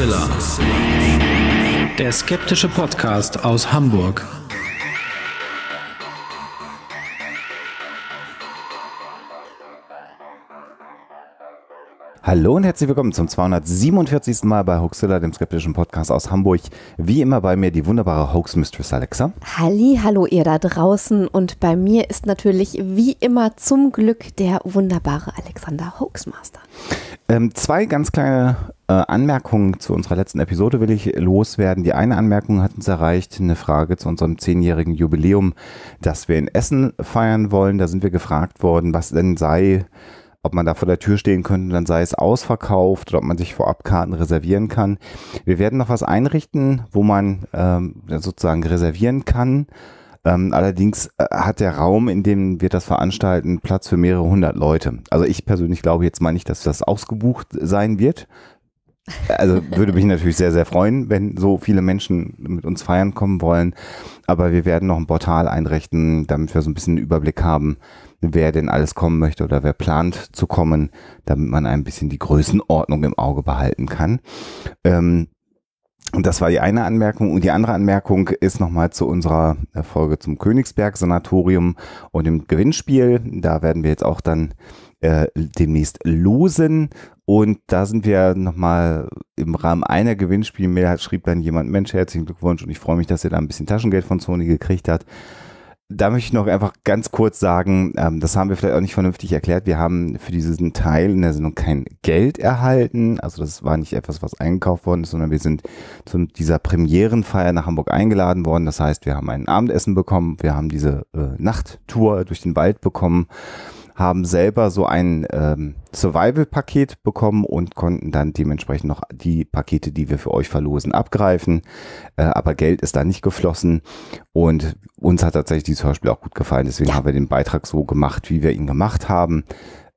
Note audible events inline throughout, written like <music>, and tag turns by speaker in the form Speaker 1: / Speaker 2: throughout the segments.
Speaker 1: Mixella. Der skeptische Podcast aus Hamburg. Hallo und herzlich willkommen zum 247. Mal bei Hoaxilla, dem skeptischen Podcast aus Hamburg. Wie immer bei mir die wunderbare Hoax Mistress Alexa.
Speaker 2: Halli, hallo ihr da draußen und bei mir ist natürlich wie immer zum Glück der wunderbare Alexander Hoaxmaster.
Speaker 1: Ähm, zwei ganz kleine äh, Anmerkungen zu unserer letzten Episode will ich loswerden. Die eine Anmerkung hat uns erreicht, eine Frage zu unserem zehnjährigen Jubiläum, das wir in Essen feiern wollen. Da sind wir gefragt worden, was denn sei ob man da vor der Tür stehen könnte, dann sei es ausverkauft oder ob man sich vorab Karten reservieren kann. Wir werden noch was einrichten, wo man ähm, sozusagen reservieren kann. Ähm, allerdings äh, hat der Raum, in dem wir das veranstalten, Platz für mehrere hundert Leute. Also ich persönlich glaube jetzt mal nicht, dass das ausgebucht sein wird. Also würde mich natürlich sehr, sehr freuen, wenn so viele Menschen mit uns feiern kommen wollen. Aber wir werden noch ein Portal einrichten, damit wir so ein bisschen einen Überblick haben, wer denn alles kommen möchte oder wer plant zu kommen, damit man ein bisschen die Größenordnung im Auge behalten kann. Ähm, und das war die eine Anmerkung. Und die andere Anmerkung ist nochmal zu unserer äh, Folge zum Königsberg-Sanatorium und dem Gewinnspiel. Da werden wir jetzt auch dann äh, demnächst losen. Und da sind wir nochmal im Rahmen einer Gewinnspielmail, schrieb dann jemand, Mensch, herzlichen Glückwunsch und ich freue mich, dass ihr da ein bisschen Taschengeld von Sony gekriegt habt da möchte ich noch einfach ganz kurz sagen, ähm, das haben wir vielleicht auch nicht vernünftig erklärt. Wir haben für diesen Teil in der Sendung kein Geld erhalten. Also das war nicht etwas, was eingekauft worden ist, sondern wir sind zu dieser Premierenfeier nach Hamburg eingeladen worden. Das heißt, wir haben ein Abendessen bekommen, wir haben diese äh, Nachttour durch den Wald bekommen, haben selber so ein ähm, Survival-Paket bekommen und konnten dann dementsprechend noch die Pakete, die wir für euch verlosen, abgreifen. Äh, aber Geld ist da nicht geflossen und uns hat tatsächlich dieses Hörspiel auch gut gefallen. Deswegen ja. haben wir den Beitrag so gemacht, wie wir ihn gemacht haben.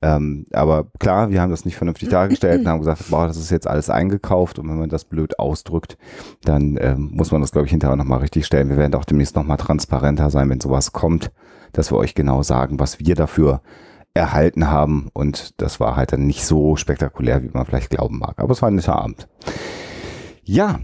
Speaker 1: Ähm, aber klar, wir haben das nicht vernünftig dargestellt und haben gesagt, wow, das ist jetzt alles eingekauft und wenn man das blöd ausdrückt, dann ähm, muss man das, glaube ich, hinterher nochmal richtig stellen. Wir werden auch demnächst nochmal transparenter sein, wenn sowas kommt, dass wir euch genau sagen, was wir dafür erhalten haben. Und das war halt dann nicht so spektakulär, wie man vielleicht glauben mag. Aber es war ein netter Abend. Ja,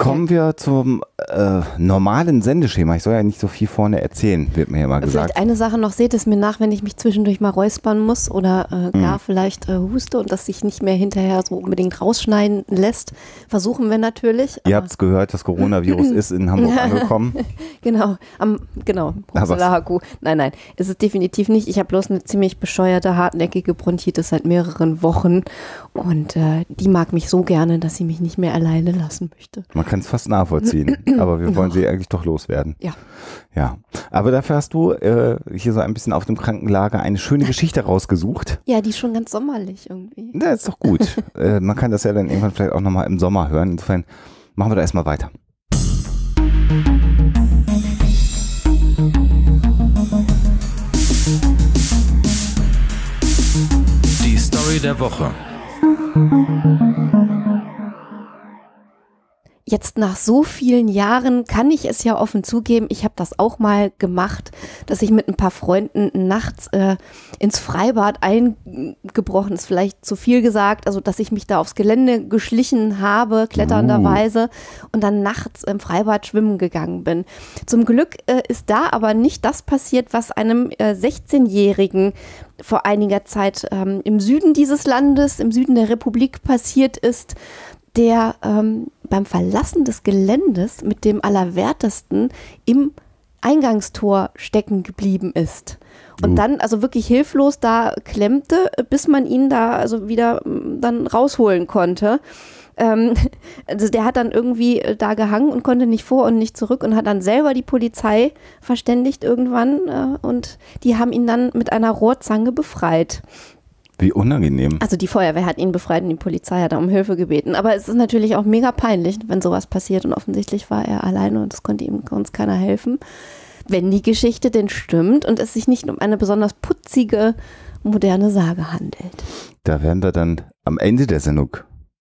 Speaker 1: Kommen wir zum äh, normalen Sendeschema. Ich soll ja nicht so viel vorne erzählen, wird mir ja mal gesagt. Vielleicht
Speaker 2: eine Sache noch, seht es mir nach, wenn ich mich zwischendurch mal räuspern muss oder äh, hm. gar mhm. vielleicht äh, huste und das sich nicht mehr hinterher so unbedingt rausschneiden lässt. Versuchen wir natürlich.
Speaker 1: Ihr habt es gehört, das Coronavirus <laughs> ist in Hamburg angekommen.
Speaker 2: <laughs> genau, am, genau, Haku. Nein, nein, ist es definitiv nicht. Ich habe bloß eine ziemlich bescheuerte, hartnäckige Bronchitis seit mehreren Wochen und äh, die mag mich so gerne, dass sie mich nicht mehr alleine lassen möchte.
Speaker 1: Man kann es fast nachvollziehen, <clears throat> aber wir wollen sie eigentlich doch loswerden. Ja. Ja. Aber dafür hast du äh, hier so ein bisschen auf dem Krankenlager eine schöne Geschichte rausgesucht.
Speaker 2: Ja, die ist schon ganz sommerlich irgendwie.
Speaker 1: Na, ist doch gut. <laughs> äh, man kann das ja dann irgendwann vielleicht auch nochmal im Sommer hören. Insofern machen wir da erstmal weiter. Die Story der Woche
Speaker 2: jetzt nach so vielen Jahren kann ich es ja offen zugeben, ich habe das auch mal gemacht, dass ich mit ein paar Freunden nachts äh, ins Freibad eingebrochen ist, vielleicht zu viel gesagt, also dass ich mich da aufs Gelände geschlichen habe, kletternderweise, oh. und dann nachts im Freibad schwimmen gegangen bin. Zum Glück äh, ist da aber nicht das passiert, was einem äh, 16-Jährigen vor einiger Zeit ähm, im Süden dieses Landes, im Süden der Republik passiert ist, der ähm, beim Verlassen des Geländes mit dem Allerwertesten im Eingangstor stecken geblieben ist. Und dann also wirklich hilflos da klemmte, bis man ihn da also wieder mm, dann rausholen konnte. Ähm, <laughs> also der hat dann irgendwie äh, da gehangen und konnte nicht vor und nicht zurück und hat dann selber die Polizei verständigt irgendwann äh, und die haben ihn dann mit einer Rohrzange befreit.
Speaker 1: Wie unangenehm. Also
Speaker 2: die Feuerwehr hat ihn befreit und die Polizei hat um Hilfe gebeten. Aber es ist natürlich auch mega peinlich, wenn sowas passiert. Und offensichtlich war er alleine und es konnte ihm uns keiner helfen. Wenn die Geschichte denn stimmt und es sich nicht um eine besonders putzige, moderne Sage handelt.
Speaker 1: Da werden wir dann am Ende der Sendung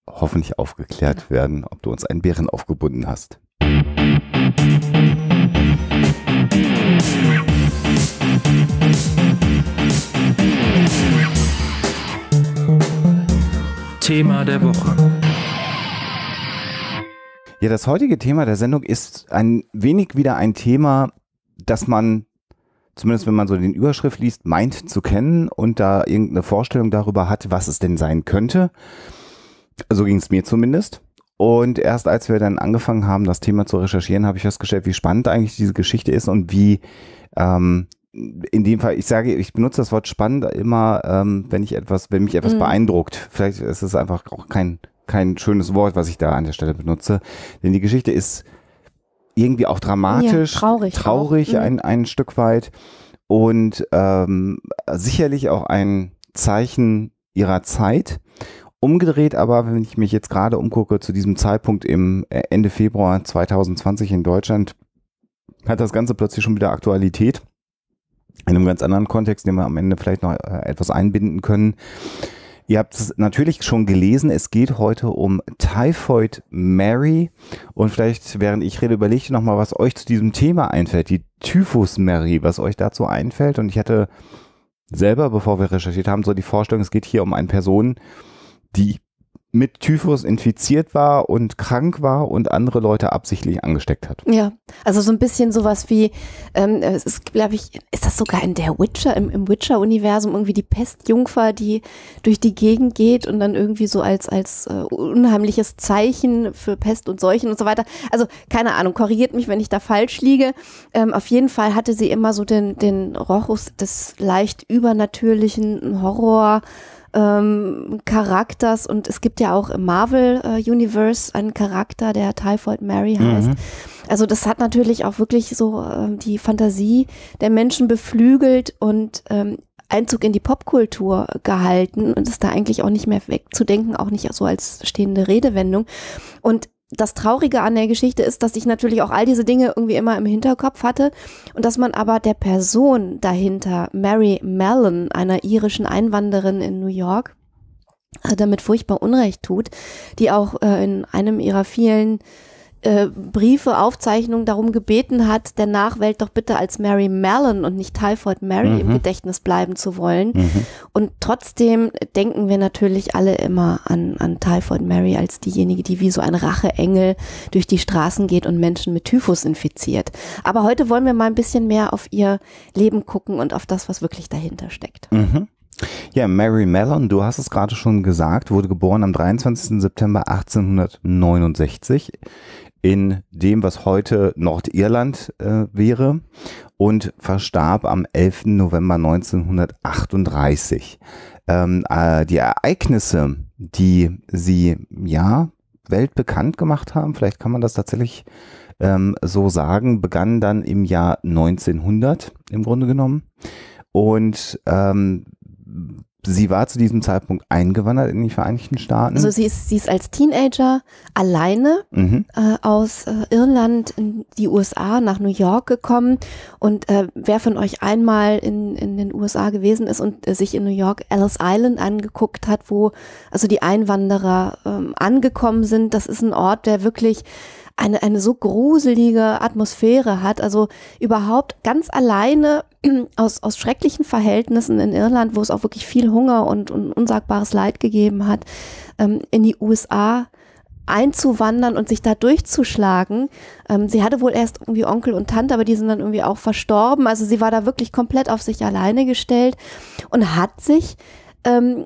Speaker 1: hoffentlich aufgeklärt ja. werden, ob du uns einen Bären aufgebunden hast. Musik Thema der Woche. Ja, das heutige Thema der Sendung ist ein wenig wieder ein Thema, das man, zumindest wenn man so den Überschrift liest, meint zu kennen und da irgendeine Vorstellung darüber hat, was es denn sein könnte. So ging es mir zumindest. Und erst als wir dann angefangen haben, das Thema zu recherchieren, habe ich festgestellt, wie spannend eigentlich diese Geschichte ist und wie ähm, in dem Fall, ich sage, ich benutze das Wort spannend immer, ähm, wenn ich etwas, wenn mich etwas mhm. beeindruckt. Vielleicht ist es einfach auch kein, kein schönes Wort, was ich da an der Stelle benutze. Denn die Geschichte ist irgendwie auch dramatisch, ja, traurig, traurig auch. Mhm. ein, mhm. ein Stück weit und ähm, sicherlich auch ein Zeichen ihrer Zeit. Umgedreht aber, wenn ich mich jetzt gerade umgucke, zu diesem Zeitpunkt im äh, Ende Februar 2020 in Deutschland, hat das Ganze plötzlich schon wieder Aktualität in einem ganz anderen Kontext, den wir am Ende vielleicht noch äh, etwas einbinden können. Ihr habt es natürlich schon gelesen, es geht heute um Typhoid Mary. Und vielleicht, während ich rede, überlegt ihr nochmal, was euch zu diesem Thema einfällt. Die Typhus Mary, was euch dazu einfällt. Und ich hatte selber, bevor wir recherchiert haben, so die Vorstellung, es geht hier um eine Person, die mit Typhus infiziert war und krank war und andere Leute absichtlich angesteckt hat.
Speaker 2: Ja, also so ein bisschen sowas wie, ähm, es ist, glaube ich, ist das sogar in der Witcher, im, im Witcher-Universum irgendwie die Pestjungfer, die durch die Gegend geht und dann irgendwie so als, als äh, unheimliches Zeichen für Pest und Seuchen und so weiter. Also keine Ahnung, korrigiert mich, wenn ich da falsch liege. Ähm, auf jeden Fall hatte sie immer so den, den Rochus des leicht übernatürlichen Horror ähm, Charakters und es gibt ja auch im Marvel äh, Universe einen Charakter, der Typhoid Mary mhm. heißt. Mhm. Also das hat natürlich auch wirklich so ähm, die Fantasie der Menschen beflügelt und ähm, Einzug in die Popkultur gehalten und ist da eigentlich auch nicht mehr wegzudenken, auch nicht so als stehende Redewendung. Und das Traurige an der Geschichte ist, dass ich natürlich auch all diese Dinge irgendwie immer im Hinterkopf hatte und dass man aber der Person dahinter, Mary Mellon, einer irischen Einwanderin in New York, äh, damit furchtbar Unrecht tut, die auch äh, in einem ihrer vielen äh, Briefe, Aufzeichnungen darum gebeten hat, der Nachwelt doch bitte als Mary Mellon und nicht Typhoid Mary mhm. im Gedächtnis bleiben zu wollen. Mhm. Und trotzdem denken wir natürlich alle immer an, an Typhoid Mary als diejenige, die wie so ein Racheengel durch die Straßen geht und Menschen mit Typhus infiziert. Aber heute wollen wir mal ein bisschen mehr auf ihr Leben gucken und auf das, was wirklich dahinter steckt.
Speaker 1: Mhm. Ja, Mary Mellon, du hast es gerade schon gesagt, wurde geboren am 23. September 1869 in dem, was heute Nordirland äh, wäre und verstarb am 11. November 1938. Ähm, äh, die Ereignisse, die sie ja weltbekannt gemacht haben, vielleicht kann man das tatsächlich ähm, so sagen, begannen dann im Jahr 1900 im Grunde genommen und ähm, sie war zu diesem Zeitpunkt eingewandert in die Vereinigten Staaten. Also sie
Speaker 2: ist, sie ist als Teenager alleine mhm. äh, aus äh, Irland in die USA nach New York gekommen. Und äh, wer von euch einmal in, in den USA gewesen ist und äh, sich in New York Ellis Island angeguckt hat, wo also die Einwanderer ähm, angekommen sind, das ist ein Ort, der wirklich eine, eine so gruselige Atmosphäre hat. Also überhaupt ganz alleine <clears throat> aus, aus schrecklichen Verhältnissen in Irland, wo es auch wirklich viel Hunger und, und unsagbares Leid gegeben hat, ähm, in die USA einzuwandern und sich da durchzuschlagen. Ähm, sie hatte wohl erst irgendwie Onkel und Tante, aber die sind dann irgendwie auch verstorben. Also sie war da wirklich komplett auf sich alleine gestellt und hat sich ähm,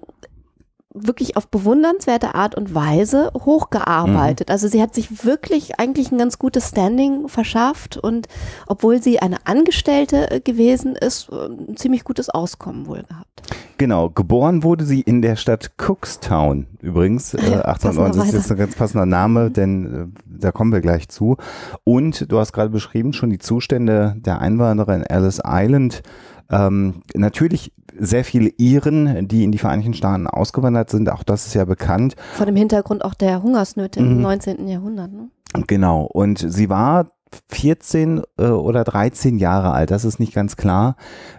Speaker 2: wirklich auf bewundernswerte Art und Weise hochgearbeitet. Mhm. Also sie hat sich wirklich eigentlich ein ganz gutes Standing verschafft und obwohl sie eine Angestellte äh, gewesen ist, äh, ein ziemlich gutes Auskommen wohl gehabt.
Speaker 1: Genau, geboren wurde sie in der Stadt Cookstown übrigens, ah äh, 1890 ist jetzt ein ganz passender Name, denn äh, da kommen wir gleich zu. Und du hast gerade beschrieben, schon die Zustände der Einwanderer in Alice Island ähm, natürlich sehr viele Iren, die in die Vereinigten Staaten ausgewandert sind. Auch das ist ja bekannt.
Speaker 2: Vor dem Hintergrund auch der Hungersnöte mhm. im 19. Jahrhundert. Ne?
Speaker 1: Genau. Und sie war 14 äh, oder 13 Jahre alt. Das ist nicht ganz klar,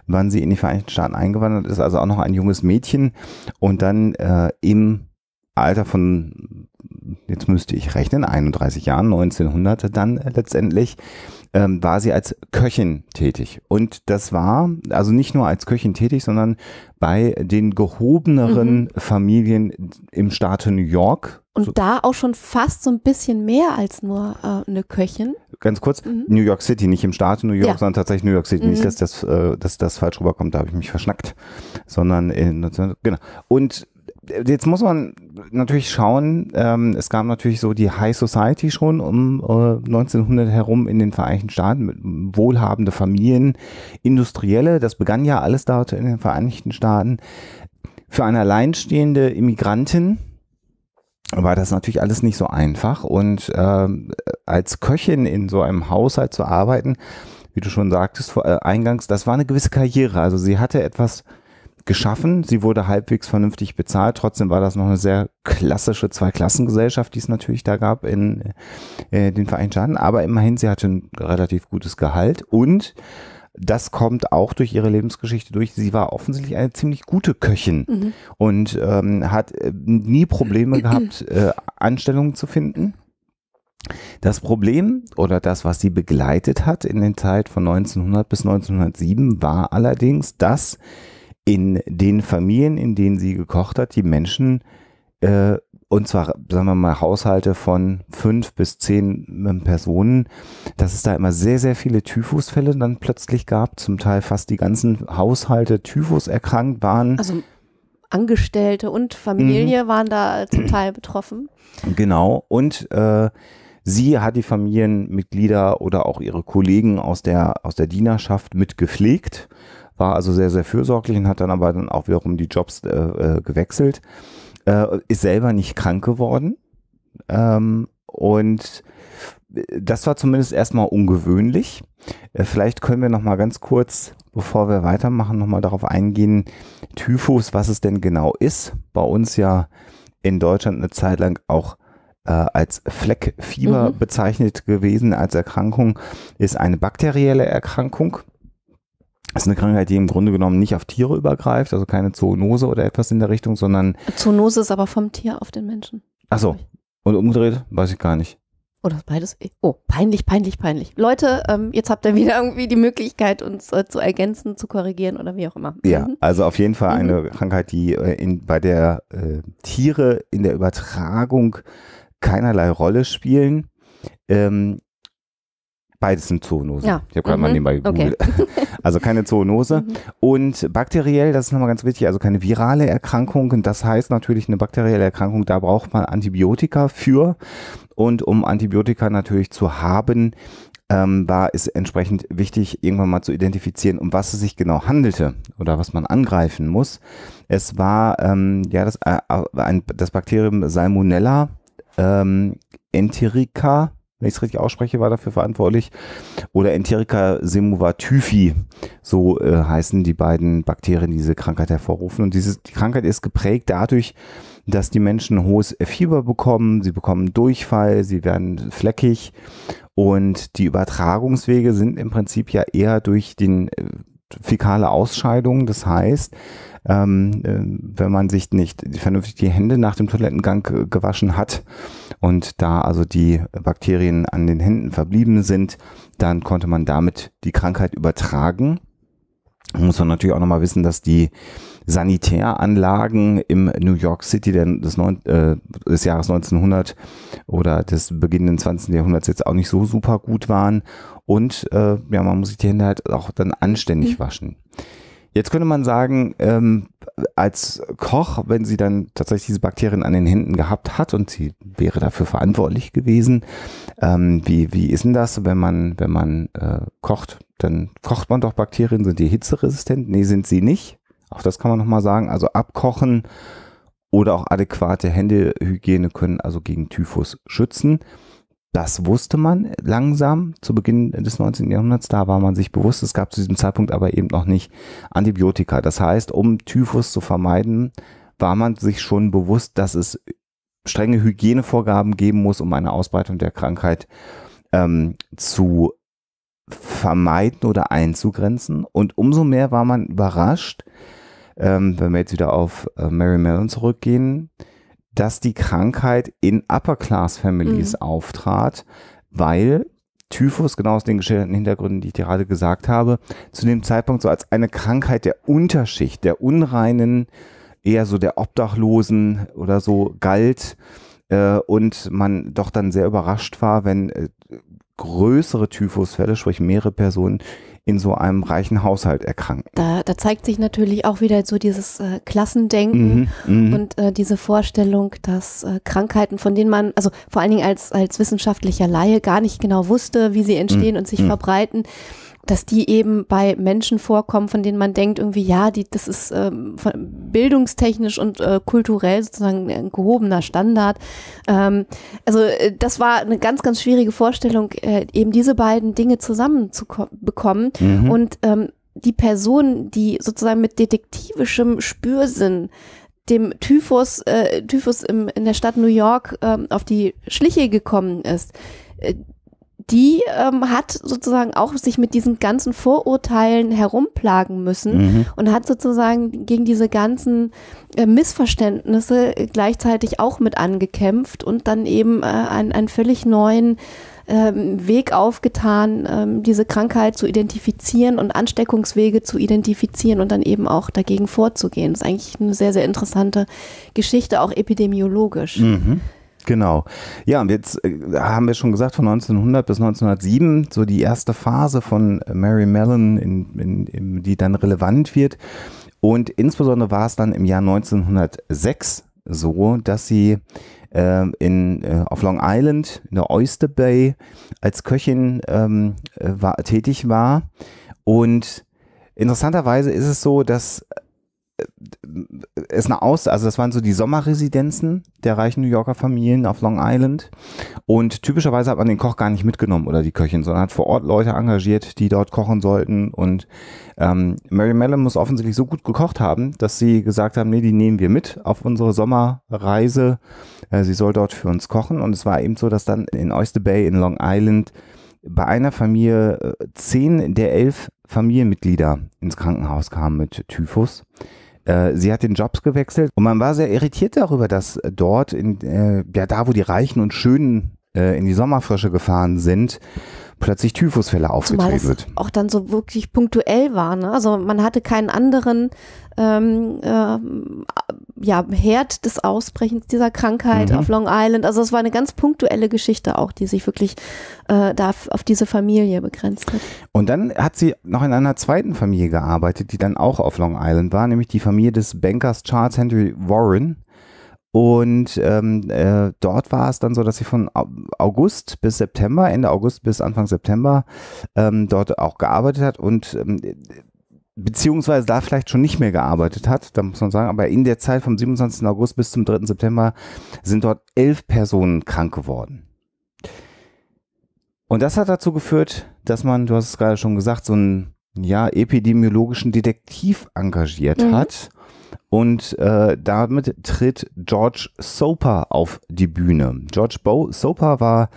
Speaker 1: wann sie in die Vereinigten Staaten eingewandert ist. Also auch noch ein junges Mädchen. Und dann äh, im Alter von, jetzt müsste ich rechnen, 31 Jahren, 1900 dann letztendlich, ähm, war sie als Köchin tätig. Und das war also nicht nur als Köchin tätig, sondern bei den gehobeneren mhm. Familien im Staate New York.
Speaker 2: Und so. da auch schon fast so ein bisschen mehr als nur äh, eine Köchin.
Speaker 1: Ganz kurz, mhm. New York City, nicht im Staate New York, ja. sondern tatsächlich New York City. Mhm. Nicht, dass das, äh, dass das falsch rüberkommt, da habe ich mich verschnackt, sondern in, genau. Und jetzt muss man natürlich schauen, ähm, es gab natürlich so die High Society schon um äh, 1900 herum in den Vereinigten Staaten, wohlhabende Familien, Industrielle, das begann ja alles dort in den Vereinigten Staaten. Für eine alleinstehende Immigrantin war das natürlich alles nicht so einfach und äh, als Köchin in so einem Haushalt zu arbeiten, wie du schon sagtest vor, äh, eingangs, das war eine gewisse Karriere. Also sie hatte etwas geschaffen. Sie wurde halbwegs vernünftig bezahlt. Trotzdem war das noch eine sehr klassische Zweiklassengesellschaft, die es natürlich da gab in äh, den Vereinigten Staaten. Aber immerhin, sie hatte ein relativ gutes Gehalt und das kommt auch durch ihre Lebensgeschichte durch. Sie war offensichtlich eine ziemlich gute Köchin mhm. und ähm, hat äh, nie Probleme gehabt, <clears throat> äh, Anstellungen zu finden. Das Problem oder das, was sie begleitet hat in den Zeit von 1900 bis 1907, war allerdings, dass in den Familien, in denen sie gekocht hat, die Menschen, äh, und zwar, sagen wir mal, Haushalte von fünf bis zehn ähm, Personen, dass es da immer sehr, sehr viele Typhusfälle dann plötzlich gab, zum Teil fast die ganzen Haushalte Typhus erkrankt waren. Also
Speaker 2: Angestellte und Familie mhm. waren da zum <clears throat> Teil betroffen.
Speaker 1: Genau, und äh, Sie hat die Familienmitglieder oder auch ihre Kollegen aus der, aus der Dienerschaft mitgepflegt war also sehr, sehr fürsorglich und hat dann aber dann auch wiederum die Jobs äh, äh gewechselt, äh, ist selber nicht krank geworden. Ähm, und äh, das war zumindest erstmal ungewöhnlich. Äh, vielleicht können wir nochmal ganz kurz, bevor wir weitermachen, nochmal darauf eingehen, Typhus, was es denn genau ist. Bei uns ja in Deutschland eine Zeit lang auch als Fleckfieber mhm. bezeichnet gewesen als Erkrankung, ist eine bakterielle Erkrankung. Das ist eine Krankheit, die im Grunde genommen nicht auf Tiere übergreift, also keine Zoonose oder etwas in der Richtung, sondern.
Speaker 2: Zoonose ist aber vom Tier auf den Menschen.
Speaker 1: Ach so. Und umgedreht? Weiß ich gar nicht.
Speaker 2: Oder beides? Oh, peinlich, peinlich, peinlich. Leute, ähm, jetzt habt ihr wieder irgendwie die Möglichkeit, uns äh, zu ergänzen, zu korrigieren oder wie auch immer.
Speaker 1: Ja, mhm. also auf jeden Fall eine mhm. Krankheit, die äh, in, bei der äh, Tiere in der Übertragung keinerlei Rolle spielen. Ähm, Beides sind Zoonosen. Ja. Ich habe gerade mhm. mal nebenbei gegoogelt. Okay. <laughs> Also keine Zoonose. Mhm. Und bakteriell, das ist nochmal ganz wichtig, also keine virale Erkrankung. Und das heißt natürlich eine bakterielle Erkrankung, da braucht man Antibiotika für. Und um Antibiotika natürlich zu haben, ähm, war es entsprechend wichtig, irgendwann mal zu identifizieren, um was es sich genau handelte oder was man angreifen muss. Es war ähm, ja das, äh, äh ein, das Bakterium Salmonella ähm, enterica wenn ich es richtig ausspreche, war dafür verantwortlich. Oder Enterica semovatyphi, so äh, heißen die beiden Bakterien, die diese Krankheit hervorrufen. Und diese die Krankheit ist geprägt dadurch, dass die Menschen hohes Fieber bekommen, sie bekommen Durchfall, sie werden fleckig und die Übertragungswege sind im Prinzip ja eher durch den äh, fäkale Ausscheidungen. Das heißt, ähm, äh, wenn man sich nicht vernünftig die Hände nach dem Toilettengang gewaschen hat und da also die Bakterien an den Händen verblieben sind, dann konnte man damit die Krankheit übertragen. muss man natürlich auch nochmal wissen, dass die Sanitäranlagen im New York City des, neun, äh, des Jahres 1900 oder des beginnenden 20. Jahrhunderts jetzt auch nicht so super gut waren. Und äh, ja, man muss sich die Hände halt auch dann anständig mhm. waschen. Jetzt könnte man sagen, ähm, als Koch, wenn sie dann tatsächlich diese Bakterien an den Händen gehabt hat und sie wäre dafür verantwortlich gewesen, ähm, wie, wie ist denn das, wenn man, wenn man äh, kocht? Dann kocht man doch Bakterien, sind die hitzeresistent? Nee, sind sie nicht. Auch das kann man nochmal sagen. Also abkochen oder auch adäquate Händehygiene können also gegen Typhus schützen. Das wusste man langsam zu Beginn des 19. Jahrhunderts. Da war man sich bewusst. Es gab zu diesem Zeitpunkt aber eben noch nicht Antibiotika. Das heißt, um Typhus zu vermeiden, war man sich schon bewusst, dass es strenge Hygienevorgaben geben muss, um eine Ausbreitung der Krankheit ähm, zu vermeiden oder einzugrenzen. Und umso mehr war man überrascht, ähm, wenn wir jetzt wieder auf äh, Mary Mellon zurückgehen, dass die Krankheit in Upper Class Families mhm. auftrat, weil Typhus, genau aus den geschilderten Hintergründen, die ich dir gerade gesagt habe, zu dem Zeitpunkt so als eine Krankheit der Unterschicht, der unreinen, eher so der Obdachlosen oder so galt äh, und man doch dann sehr überrascht war, wenn äh, größere Typhusfälle, sprich mehrere Personen, in so einem reichen Haushalt erkranken. Da,
Speaker 2: da zeigt sich natürlich auch wieder so dieses äh, Klassendenken mhm, mhm, und äh, diese Vorstellung, dass äh, Krankheiten, von denen man, also vor allen Dingen als, als wissenschaftlicher Laie gar nicht genau wusste, wie sie entstehen mhm, und sich mhm. verbreiten, dass die eben bei Menschen vorkommen, von denen man denkt, irgendwie, ja, die, das ist ähm, bildungstechnisch und äh, kulturell sozusagen ein gehobener Standard. Ähm, also äh, das war eine ganz, ganz schwierige Vorstellung, äh, eben diese beiden Dinge zusammen bekommen. Mhm. Und ähm, die Person, die sozusagen mit detektivischem Spürsinn dem Typhus, äh, Typhus im, in der Stadt New York äh, auf die Schliche gekommen ist, äh, die ähm, hat sozusagen auch sich mit diesen ganzen Vorurteilen herumplagen müssen mhm. und hat sozusagen gegen diese ganzen äh, Missverständnisse äh, gleichzeitig auch mit angekämpft und dann eben äh, einen, einen völlig neuen ähm, Weg aufgetan, ähm, diese Krankheit zu identifizieren und Ansteckungswege zu identifizieren und dann eben auch dagegen vorzugehen. Das ist eigentlich eine sehr, sehr interessante Geschichte, auch epidemiologisch.
Speaker 1: Mhm. Genau. Ja, und jetzt äh, haben wir schon gesagt, von 1900 bis 1907, so die erste Phase von Mary Mellon, in, in, in, die dann relevant wird. Und insbesondere war es dann im Jahr 1906 so, dass sie äh, in, äh, auf Long Island, in der Oyster Bay, als Köchin ähm, äh, war, tätig war. Und interessanterweise ist es so, dass äh, ist eine Aus, also das waren so die Sommerresidenzen der reichen New Yorker Familien auf Long Island. Und typischerweise hat man den Koch gar nicht mitgenommen oder die Köchin, sondern hat vor Ort Leute engagiert, die dort kochen sollten. Und ähm, Mary Mellon muss offensichtlich so gut gekocht haben, dass sie gesagt haben, nee, die nehmen wir mit auf unsere Sommerreise. Äh, sie soll dort für uns kochen. Und es war eben so, dass dann in Oyster Bay in Long Island bei einer Familie äh, zehn der elf Familienmitglieder ins Krankenhaus kamen mit Typhus. Äh, sie hat den Jobs gewechselt und man war sehr irritiert darüber, dass dort, in, äh, ja, da wo die Reichen und Schönen äh, in die Sommerfrische gefahren sind, plötzlich Typhusfälle aufgetreten wird.
Speaker 2: Auch dann so wirklich punktuell war. Ne? Also man hatte keinen anderen ähm, äh, ja, Herd des Ausbrechens dieser Krankheit mhm. auf Long Island. Also es war eine ganz punktuelle Geschichte auch, die sich wirklich äh, da auf diese Familie begrenzt hat.
Speaker 1: Und dann hat sie noch in einer zweiten Familie gearbeitet, die dann auch auf Long Island war, nämlich die Familie des Bankers Charles Henry Warren. Und ähm, äh, dort war es dann so, dass sie von August bis September, Ende August bis Anfang September ähm, dort auch gearbeitet hat und ähm, beziehungsweise da vielleicht schon nicht mehr gearbeitet hat, da muss man sagen, aber in der Zeit vom 27. August bis zum 3. September sind dort elf Personen krank geworden. Und das hat dazu geführt, dass man, du hast es gerade schon gesagt, so einen ja, epidemiologischen Detektiv engagiert mhm. hat. Und äh, damit tritt George Soper auf die Bühne. George Bo Soper war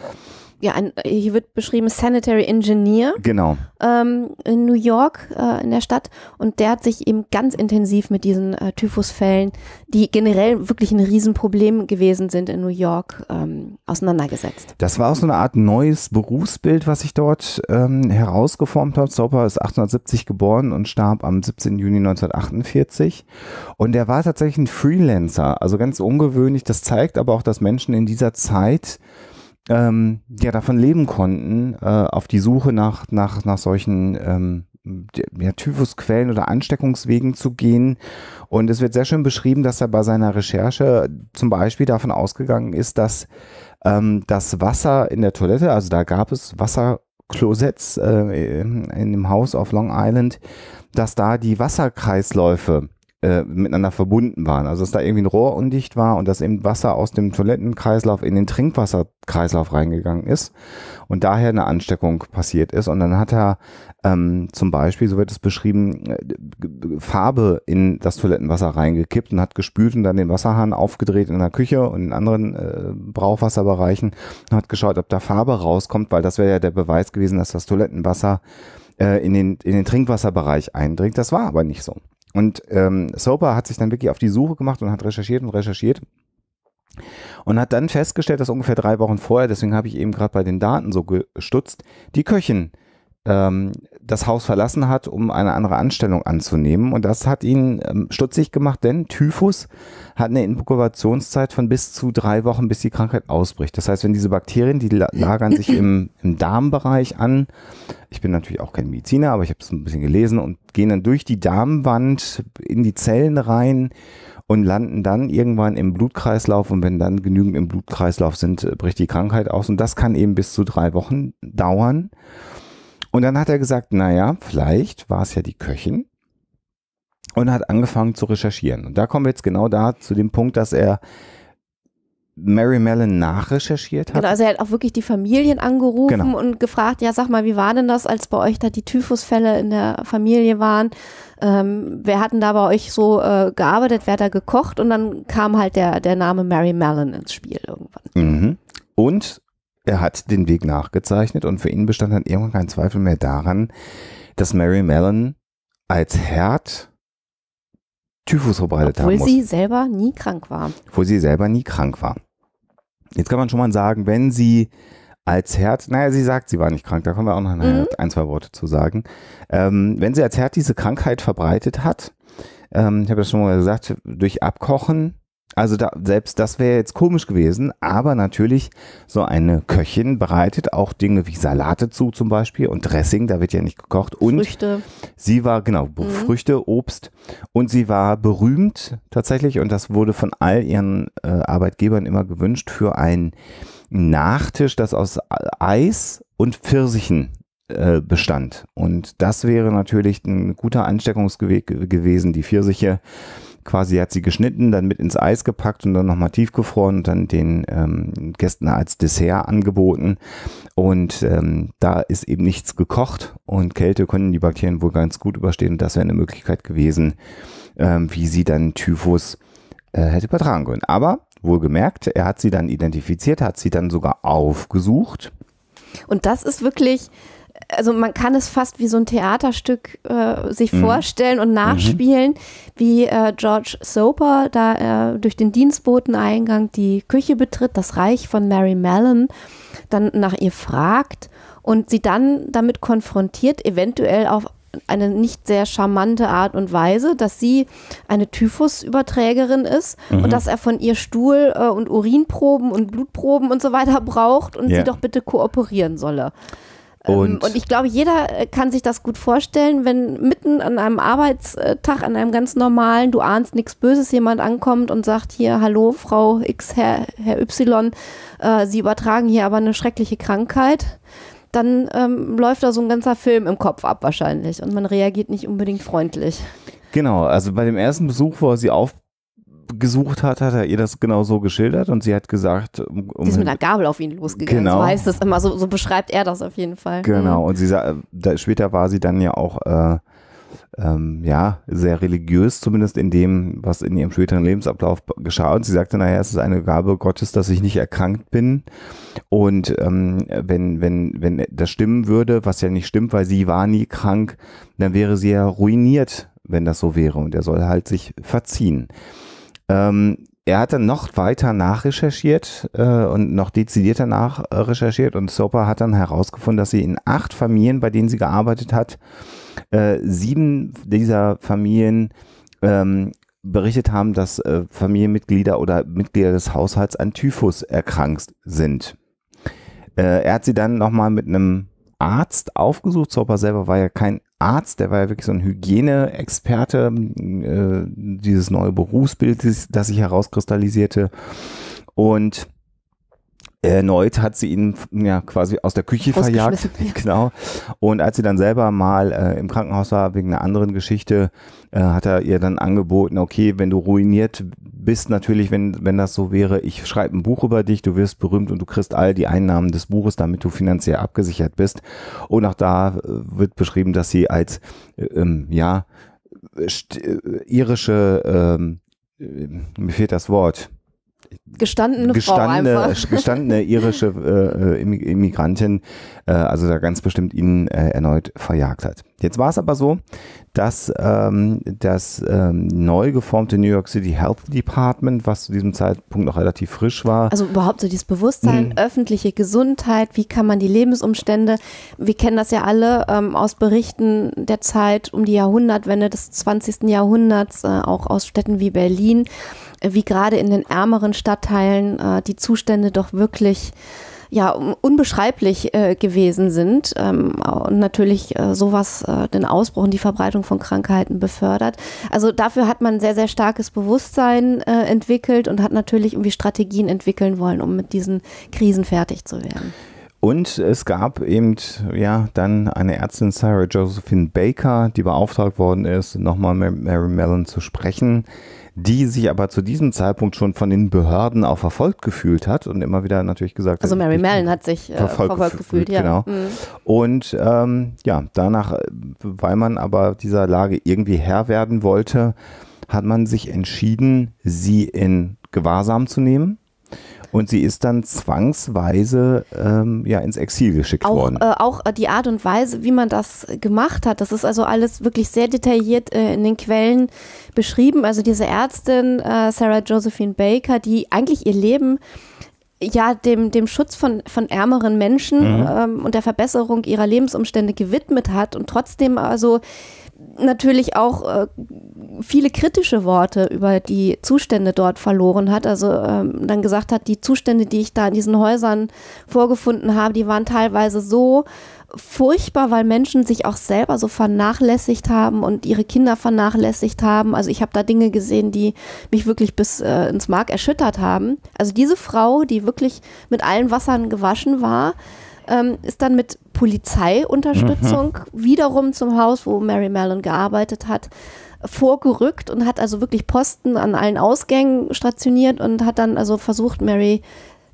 Speaker 2: ja, ein, äh, hier wird beschrieben Sanitary Engineer. Genau. Ähm, in New York, äh, in der Stadt. Und der hat sich eben ganz intensiv mit diesen äh, Typhusfällen, die generell wirklich ein Riesenproblem gewesen sind in New York, ähm, auseinandergesetzt.
Speaker 1: Das war auch so eine Art neues Berufsbild, was sich dort ähm, herausgeformt hat. Soper ist 1870 geboren und starb am 17. Juni 1948. Und er war tatsächlich ein Freelancer, also ganz ungewöhnlich. Das zeigt aber auch, dass Menschen in dieser Zeit ähm, ja, davon leben konnten, äh, auf die Suche nach, nach, nach solchen ähm, ja, Typhusquellen oder Ansteckungswegen zu gehen. Und es wird sehr schön beschrieben, dass er bei seiner Recherche zum Beispiel davon ausgegangen ist, dass ähm, das Wasser in der Toilette, also da gab es Wasserklosets äh, in, in dem Haus auf Long Island, dass da die Wasserkreisläufe äh, miteinander verbunden waren. Also dass da irgendwie ein Rohr undicht war und dass eben Wasser aus dem Toilettenkreislauf in den Trinkwasserkreislauf reingegangen ist und daher eine Ansteckung passiert ist. Und dann hat er ähm, zum Beispiel, so wird es beschrieben, äh, Farbe in das Toilettenwasser reingekippt und hat gespült und dann den Wasserhahn aufgedreht in der Küche und in anderen äh, Brauchwasserbereichen und hat geschaut, ob da Farbe rauskommt, weil das wäre ja der Beweis gewesen, dass das Toilettenwasser äh, in den, in den Trinkwasserbereich eindringt. Das war aber nicht so. Und ähm, Soper hat sich dann wirklich auf die Suche gemacht und hat recherchiert und recherchiert und hat dann festgestellt, dass ungefähr drei Wochen vorher, deswegen habe ich eben gerade bei den Daten so gestutzt, die Köchin ähm, das Haus verlassen hat, um eine andere Anstellung anzunehmen. Und das hat ihn ähm, stutzig gemacht, denn Typhus hat eine Inkubationszeit von bis zu drei Wochen, bis die Krankheit ausbricht. Das heißt, wenn diese Bakterien, die <laughs> lagern sich im, im Darmbereich an, ich bin natürlich auch kein Mediziner, aber ich habe es ein bisschen gelesen und gehen dann durch die Darmwand in die Zellen rein und landen dann irgendwann im Blutkreislauf. Und wenn dann genügend im Blutkreislauf sind, äh, bricht die Krankheit aus. Und das kann eben bis zu drei Wochen dauern. Und dann hat er gesagt, naja, vielleicht war es ja die Köchin und hat angefangen zu recherchieren. Und da kommen wir jetzt genau da zu dem Punkt, dass er Mary Mellon nachrecherchiert hat. Genau,
Speaker 2: also er hat auch wirklich die Familien angerufen genau. und gefragt, ja sag mal, wie war denn das, als bei euch da die Typhusfälle in der Familie waren? Ähm, wer hat denn da bei euch so äh, gearbeitet, wer hat da gekocht? Und dann kam halt der, der Name Mary Mellon ins Spiel irgendwann.
Speaker 1: Mhm. Und er hat den Weg nachgezeichnet und für ihn bestand dann irgendwann kein Zweifel mehr daran, dass Mary Mellon als Herd Typhus verbreitet haben muss. Obwohl sie
Speaker 2: selber nie krank war.
Speaker 1: Obwohl sie selber nie krank war. Jetzt kann man schon mal sagen, wenn sie als Herd, naja, sie sagt, sie war nicht krank, da kommen wir auch noch mhm. ein, zwei Worte zu sagen. Ähm, wenn sie als Herd diese Krankheit verbreitet hat, ähm, ich habe das schon mal gesagt, durch Abkochen also da, selbst das wäre jetzt komisch gewesen, aber natürlich, so eine Köchin bereitet auch Dinge wie Salate zu zum Beispiel und Dressing, da wird ja nicht gekocht. Und Früchte. sie war, genau, mhm. Früchte, Obst und sie war berühmt tatsächlich und das wurde von all ihren äh, Arbeitgebern immer gewünscht für einen Nachtisch, das aus Eis und Pfirsichen äh, bestand. Und das wäre natürlich ein guter Ansteckungsweg gewesen, die Pfirsiche quasi hat sie geschnitten, dann mit ins Eis gepackt und dann nochmal tiefgefroren und dann den ähm, Gästen als Dessert angeboten. Und ähm, da ist eben nichts gekocht und Kälte können die Bakterien wohl ganz gut überstehen. Und das wäre eine Möglichkeit gewesen, ähm, wie sie dann Typhus äh, hätte übertragen können. Aber wohlgemerkt, er hat sie dann identifiziert, hat sie dann sogar aufgesucht.
Speaker 2: Und das ist wirklich also man kann es fast wie so ein Theaterstück äh, sich mhm. vorstellen und nachspielen, mhm. wie äh, George Soper da äh, durch den Dienstboteneingang die Küche betritt, das Reich von Mary Mellon, dann nach ihr fragt und sie dann damit konfrontiert, eventuell auf eine nicht sehr charmante Art und Weise, dass sie eine Typhusüberträgerin ist mhm. und dass er von ihr Stuhl äh, und Urinproben und Blutproben und so weiter braucht und ja. sie doch bitte kooperieren solle. Ähm, und, und, ich glaube, jeder äh, kann sich das gut vorstellen, wenn mitten an einem Arbeitstag, an einem ganz normalen, du ahnst nichts Böses, jemand ankommt und sagt hier, hallo Frau X, Herr, Herr Y, äh, Sie übertragen hier aber eine schreckliche Krankheit. Dann ähm, läuft da so ein ganzer Film im Kopf ab wahrscheinlich und man reagiert nicht unbedingt freundlich.
Speaker 1: Genau, also bei dem ersten Besuch, wo er sie auf, gesucht hat, hat er ihr das genau so geschildert und sie hat gesagt, um, sie ist mit einer
Speaker 2: Gabel auf ihn losgegangen. Genau. So heißt es immer, so, so beschreibt er das auf jeden Fall. Genau.
Speaker 1: Mhm. Und sie da, später war sie dann ja auch äh, ähm, ja sehr religiös, zumindest in dem, was in ihrem späteren Lebensablauf geschah. Und sie sagte, naja, es ist eine Gabe Gottes, dass ich nicht erkrankt bin. Und ähm, wenn wenn wenn das stimmen würde, was ja nicht stimmt, weil sie war nie krank, dann wäre sie ja ruiniert wenn das so wäre. Und er soll halt sich verziehen. Ähm, er hat dann noch weiter nachrecherchiert äh, und noch dezidierter nachrecherchiert und Soper hat dann herausgefunden, dass sie in acht Familien, bei denen sie gearbeitet hat, äh, sieben dieser Familien ähm, berichtet haben, dass äh, Familienmitglieder oder Mitglieder des Haushalts an Typhus erkrankt sind. Äh, er hat sie dann nochmal mit einem Arzt aufgesucht. Soper selber war ja kein Arzt, der war ja wirklich so ein Hygieneexperte, äh, dieses neue Berufsbild, das sich herauskristallisierte. Und erneut hat sie ihn ja quasi aus der Küche verjagt. <laughs> Genau. Und als sie dann selber mal äh, im Krankenhaus war wegen einer anderen Geschichte, äh, hat er ihr dann angeboten, okay, wenn du ruiniert bist, natürlich, wenn, wenn das so wäre, ich schreibe ein Buch über dich, du wirst berühmt und du kriegst all die Einnahmen des Buches, damit du finanziell abgesichert bist. Und auch da äh, wird beschrieben, dass sie als äh, ähm, ja äh, irische ähm, mir fehlt das Wort
Speaker 2: gestandene, gestandene Frau einfach.
Speaker 1: Gestandene irische äh, Immigrantin, äh, also da ganz bestimmt ihn äh, erneut verjagt hat. Jetzt war es aber so, dass ähm, das ähm, neu geformte New York City Health Department, was zu diesem Zeitpunkt noch relativ frisch war. Also
Speaker 2: überhaupt so dieses Bewusstsein, mhm. öffentliche Gesundheit, wie kann man die Lebensumstände, wir kennen das ja alle ähm, aus Berichten der Zeit um die Jahrhundertwende des 20. Jahrhunderts, äh, auch aus Städten wie Berlin. Äh, wie gerade in den ärmeren Stadtteilen äh, die Zustände doch wirklich ja, unbeschreiblich äh, gewesen sind ähm, und natürlich äh, sowas äh, den Ausbruch und die Verbreitung von Krankheiten befördert. Also dafür hat man sehr, sehr starkes Bewusstsein äh, entwickelt und hat natürlich irgendwie Strategien entwickeln wollen, um mit diesen Krisen fertig zu werden.
Speaker 1: Und es gab eben ja dann eine Ärztin Sarah Josephine Baker, die beauftragt worden ist, nochmal mit Mary Mellon zu sprechen die sich aber zu diesem Zeitpunkt schon von den Behörden auch verfolgt gefühlt hat und immer wieder natürlich gesagt also hat. Also Mary Mellon hat
Speaker 2: sich äh, verfolgt, verfolgt gefühlt, gefühlt, ja. Genau. Mhm.
Speaker 1: Und ähm, ja, danach, weil man aber dieser Lage irgendwie Herr werden wollte, hat man sich entschieden, sie in Gewahrsam zu nehmen und sie ist dann zwangsweise ähm, ja, ins Exil geschickt auch, worden. Äh,
Speaker 2: auch äh, die Art und Weise, wie man das gemacht hat, das ist also alles wirklich sehr detailliert äh, in den Quellen beschrieben. Also diese Ärztin äh, Sarah Josephine Baker, die eigentlich ihr Leben ja, dem, dem Schutz von, von ärmeren Menschen mhm. ähm, und der Verbesserung ihrer Lebensumstände gewidmet hat und trotzdem also natürlich auch äh, viele kritische Worte über die Zustände dort verloren hat. Also ähm, dann gesagt hat, die Zustände, die ich da in diesen Häusern vorgefunden habe, die waren teilweise so furchtbar, weil Menschen sich auch selber so vernachlässigt haben und ihre Kinder vernachlässigt haben. Also ich habe da Dinge gesehen, die mich wirklich bis äh, ins Mark erschüttert haben. Also diese Frau, die wirklich mit allen Wassern gewaschen war, ähm, ist dann mit Polizeiunterstützung mhm. wiederum zum Haus, wo Mary Mellon gearbeitet hat, vorgerückt und hat also wirklich Posten an allen Ausgängen stationiert und hat dann also versucht, Mary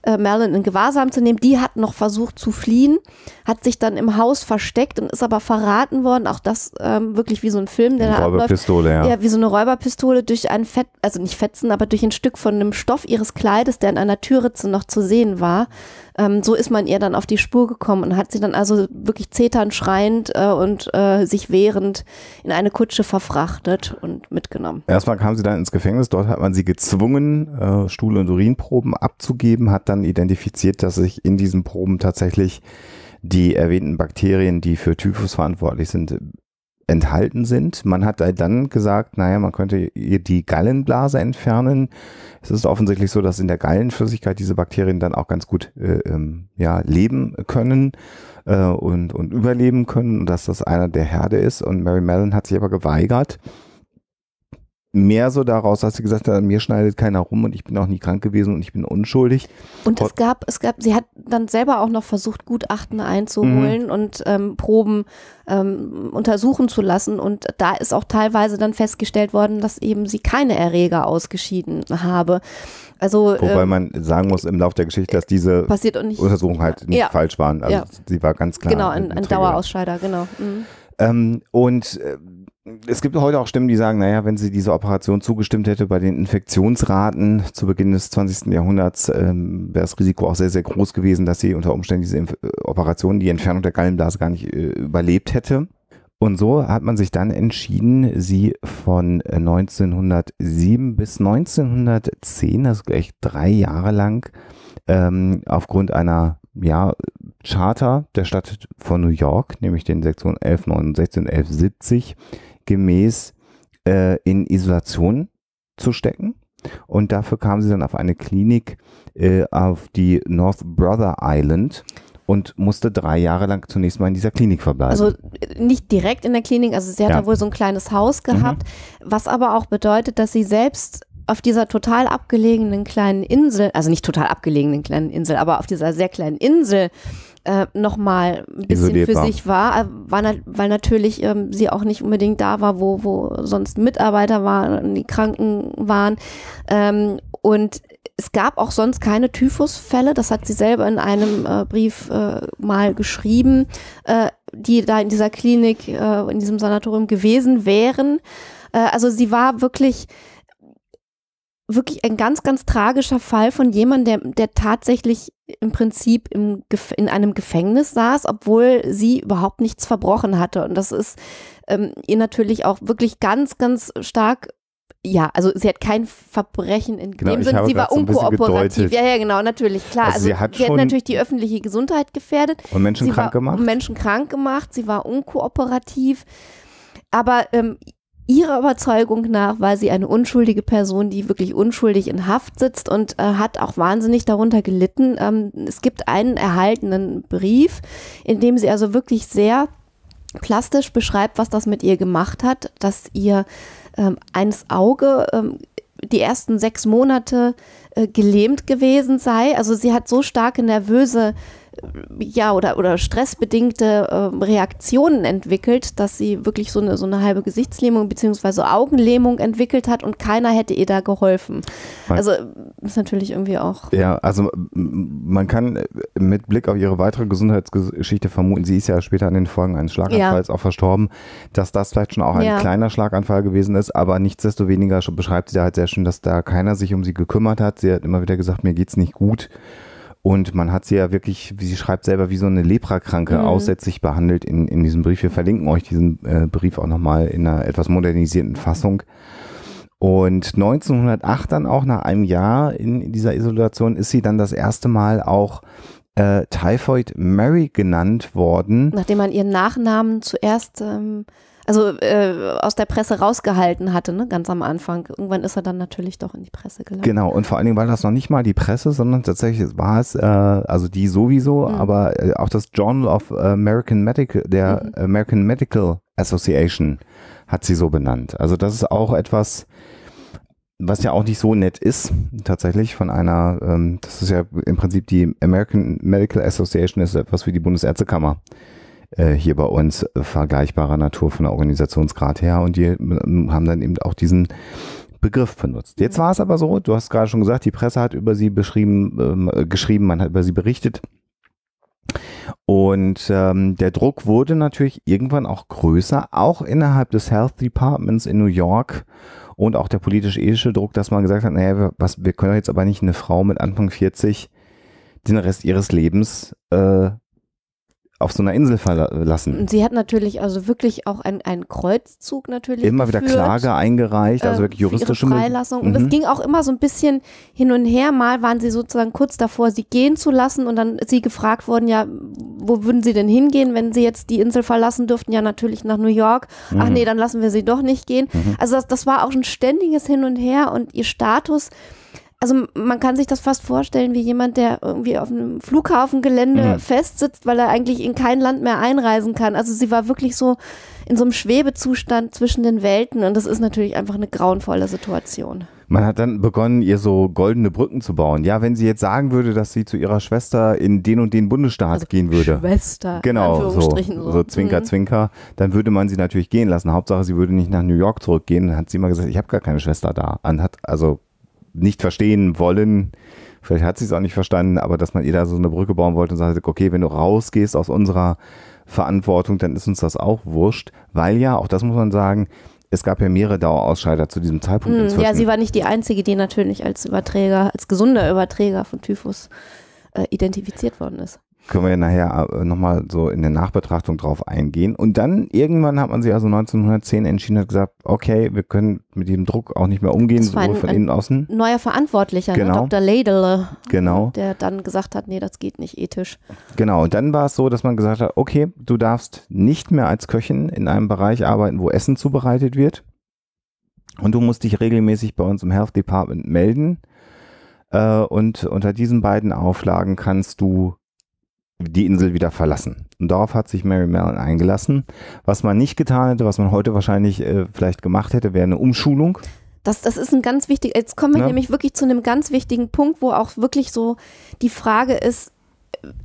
Speaker 2: äh, Merlin in Gewahrsam zu nehmen. Die hat noch versucht zu fliehen, hat sich dann im Haus versteckt und ist aber verraten worden. Auch das ähm, wirklich wie so ein Film, der Räuberpistole, Ja. ja. wie so eine Räuberpistole durch ein Fett, also nicht Fetzen, aber durch ein Stück von einem Stoff ihres Kleides, der in einer Türritze noch zu sehen war, ähm, so ist man ihr dann auf die Spur gekommen und hat sie dann also wirklich zeternd, schreiend äh, und äh, sich wehrend in eine Kutsche verfrachtet und mitgenommen.
Speaker 1: Erstmal kam sie dann ins Gefängnis, dort hat man sie gezwungen, äh, Stuhl- und Urinproben abzugeben, hat dann identifiziert, dass sich in diesen Proben tatsächlich die erwähnten Bakterien, die für Typhus verantwortlich sind, enthalten sind. Man hat halt dann gesagt, naja, man könnte die Gallenblase entfernen. Es ist offensichtlich so, dass in der Gallenflüssigkeit diese Bakterien dann auch ganz gut äh, ähm, ja, leben können äh, und, und überleben können und dass das einer der Herde ist. Und Mary Mellon hat sich aber geweigert, mehr so daraus, dass sie gesagt hat, mir schneidet keiner rum und ich bin auch nie krank gewesen und ich bin unschuldig. Und es
Speaker 2: gab, es gab, sie hat dann selber auch noch versucht, Gutachten einzuholen mhm. und ähm, Proben ähm, untersuchen zu lassen. Und da ist auch teilweise dann festgestellt worden, dass eben sie keine Erreger ausgeschieden habe. Also, Wobei ähm, man
Speaker 1: sagen muss im Laufe der Geschichte, dass diese Untersuchungen halt nicht ja, falsch waren. Also ja. sie war ganz klar. Genau, ein, ein
Speaker 2: Dauerausscheider, genau. Mhm.
Speaker 1: Ähm, und äh, es gibt heute auch Stimmen, die sagen, naja, wenn sie diese Operation zugestimmt hätte bei den Infektionsraten zu Beginn des 20. Jahrhunderts, ähm, wäre das Risiko auch sehr, sehr groß gewesen, dass sie unter Umständen diese Inf äh, Operation, die Entfernung der Gallenblase gar nicht äh, überlebt hätte. Und so hat man sich dann entschieden, sie von 1907 äh, bis 1910, also gleich drei Jahre lang, ähm, aufgrund einer ja, Charter der Stadt von New York, nämlich den Sektion 1169 und 161170, gemäß äh, in Isolation zu stecken. Und dafür kam sie dann auf eine Klinik äh, auf die North Brother Island und musste drei Jahre lang zunächst mal in dieser Klinik verbleiben. Also
Speaker 2: nicht direkt in der Klinik, also sie hat ja. da wohl so ein kleines Haus mhm. gehabt, mhm. was aber auch bedeutet, dass sie selbst auf dieser total abgelegenen kleinen Insel, also nicht total abgelegenen kleinen Insel, aber auf dieser sehr kleinen Insel äh, nochmal ein bisschen Isoliert für sich war, äh, war weil natürlich ähm, sie auch nicht unbedingt da war, wo, wo sonst Mitarbeiter waren, die Kranken waren. Ähm, und es gab auch sonst keine Typhusfälle, das hat sie selber in einem äh, Brief äh, mal geschrieben, äh, die da in dieser Klinik, äh, in diesem Sanatorium gewesen wären. Äh, also sie war wirklich wirklich ein ganz, ganz tragischer Fall von jemandem, der, der tatsächlich im Prinzip im in einem Gefängnis saß, obwohl sie überhaupt nichts verbrochen hatte. Und das ist ähm, ihr natürlich auch wirklich ganz, ganz stark. Ja, also sie hat kein Verbrechen in genau, dem Sinne, sie war unkooperativ. ja, ja, genau, natürlich, klar. Also, also sie, hat, sie hat, natürlich die öffentliche Gesundheit gefährdet. Und Menschen sie krank gemacht. Menschen krank gemacht, sie war unkooperativ. Aber ähm, Ihrer Überzeugung nach war sie eine unschuldige Person, die wirklich unschuldig in Haft sitzt und äh, hat auch wahnsinnig darunter gelitten. Ähm, es gibt einen erhaltenen Brief, in dem sie also wirklich sehr plastisch beschreibt, was das mit ihr gemacht hat, dass ihr ähm, eines Auge ähm, die ersten sechs Monate äh, gelähmt gewesen sei. Also sie hat so starke nervöse ja, oder, oder stressbedingte äh, Reaktionen entwickelt, dass sie wirklich so eine, so eine halbe Gesichtslähmung bzw. Augenlähmung entwickelt hat und keiner hätte ihr da geholfen. Also ist natürlich irgendwie auch.
Speaker 1: Ja, also man kann äh, mit Blick auf ihre weitere Gesundheitsgeschichte vermuten, sie ist ja später an den Folgen eines Schlaganfalls ja. auch verstorben, dass das vielleicht schon auch ein ja. kleiner Schlaganfall gewesen ist, aber nichtsdestoweniger beschreibt sie da halt sehr schön, dass da keiner sich um sie gekümmert hat. Sie hat immer wieder gesagt, mir geht's nicht gut. Und man hat sie ja wirklich, wie sie schreibt, selber wie so eine Leprakranke mhm. aussätzlich behandelt in, in diesem Brief. Wir verlinken euch diesen äh, Brief auch nochmal in einer etwas modernisierten Fassung. Und 1908 dann auch, nach einem Jahr in dieser Isolation, ist sie dann das erste Mal auch äh, Typhoid Mary genannt worden.
Speaker 2: Nachdem man ihren Nachnamen zuerst ähm, also äh, aus der Presse rausgehalten hatte, ne? ganz am Anfang. Irgendwann ist er dann natürlich doch in die Presse gelangt.
Speaker 1: Genau, und vor allen Dingen war das noch nicht mal die Presse, sondern tatsächlich war es, äh, also die sowieso, mhm. aber äh, auch das Journal of American Medical, der mhm. American Medical Association hat sie so benannt. Also das ist auch etwas, was ja auch nicht so nett ist, tatsächlich von einer, ähm, das ist ja im Prinzip die American Medical Association, ist etwas wie die Bundesärztekammer. Äh, hier bei uns vergleichbarer Natur von der Organisationsgrad her. Und die ähm, haben dann eben auch diesen Begriff benutzt. Jetzt war es aber so, du hast gerade schon gesagt, die Presse hat über sie beschrieben, äh, geschrieben, man hat über sie berichtet. Und ähm, der Druck wurde natürlich irgendwann auch größer, auch innerhalb des Health Departments in New York und auch der politisch-ethische Druck, dass man gesagt hat, naja, was, wir können jetzt aber nicht eine Frau mit Anfang 40 den Rest ihres Lebens äh, auf so einer Insel verlassen.
Speaker 2: Und sie hat natürlich also wirklich auch einen Kreuzzug natürlich. Immer geführt, wieder Klage
Speaker 1: eingereicht, also äh, wirklich juristische Freilassung. Mhm. Und es mhm. ging
Speaker 2: auch immer so ein bisschen hin und her. Mal waren sie sozusagen kurz davor, sie gehen zu lassen und dann ist sie gefragt worden, ja, wo würden sie denn hingehen, wenn sie jetzt die Insel verlassen dürften? Ja, natürlich nach New York. Mhm. Ach nee, dann lassen wir sie doch nicht gehen. Mhm. Also das, das war auch ein ständiges Hin und Her und ihr Status also man kann sich das fast vorstellen wie jemand, der irgendwie auf einem Flughafengelände mhm. festsitzt, weil er eigentlich in kein Land mehr einreisen kann. Also sie war wirklich so in so einem Schwebezustand zwischen den Welten und das ist natürlich einfach eine grauenvolle Situation.
Speaker 1: Man hat dann begonnen, ihr so goldene Brücken zu bauen. Ja, wenn sie jetzt sagen würde, dass sie zu ihrer Schwester in den und den Bundesstaat also gehen würde.
Speaker 2: Schwester. Genau, so, so, zwinker, mhm.
Speaker 1: zwinker. Dann würde man sie natürlich gehen lassen. Hauptsache, sie würde nicht nach New York zurückgehen. Dann hat sie mal gesagt, ich habe gar keine Schwester da. Und hat also nicht verstehen wollen, vielleicht hat sie es auch nicht verstanden, aber dass man ihr da so eine Brücke bauen wollte und sagt, okay, wenn du rausgehst aus unserer Verantwortung, dann ist uns das auch wurscht, weil ja, auch das muss man sagen, es gab ja mehrere Dauerausscheider zu diesem Zeitpunkt. Hm, ja, sie war
Speaker 2: nicht die Einzige, die natürlich als Überträger, als gesunder Überträger von Typhus äh, identifiziert worden ist
Speaker 1: können wir ja nachher äh, nochmal so in der Nachbetrachtung drauf eingehen. Und dann irgendwann hat man sich also 1910 entschieden und gesagt, okay, wir können mit dem Druck auch nicht mehr umgehen, das sowohl von innen außen.
Speaker 2: Neuer Verantwortlicher, ne? genau. ne? Dr. Ladele, genau. der dann gesagt hat, nee, das geht nicht ethisch.
Speaker 1: Genau, und dann war es so, dass man gesagt hat, okay, du darfst nicht mehr als Köchin in einem Bereich arbeiten, wo Essen zubereitet wird. Und du musst dich regelmäßig bei uns im Health Department melden. Äh, und unter diesen beiden Auflagen kannst du die Insel wieder verlassen. Und darauf hat sich Mary Mellon eingelassen. Was man nicht getan hätte, was man heute wahrscheinlich äh, vielleicht gemacht hätte, wäre eine Umschulung.
Speaker 2: Das, das ist ein ganz wichtiger, Jetzt kommen wir ja. Ne? nämlich wirklich zu einem ganz wichtigen Punkt, wo auch wirklich so die Frage ist,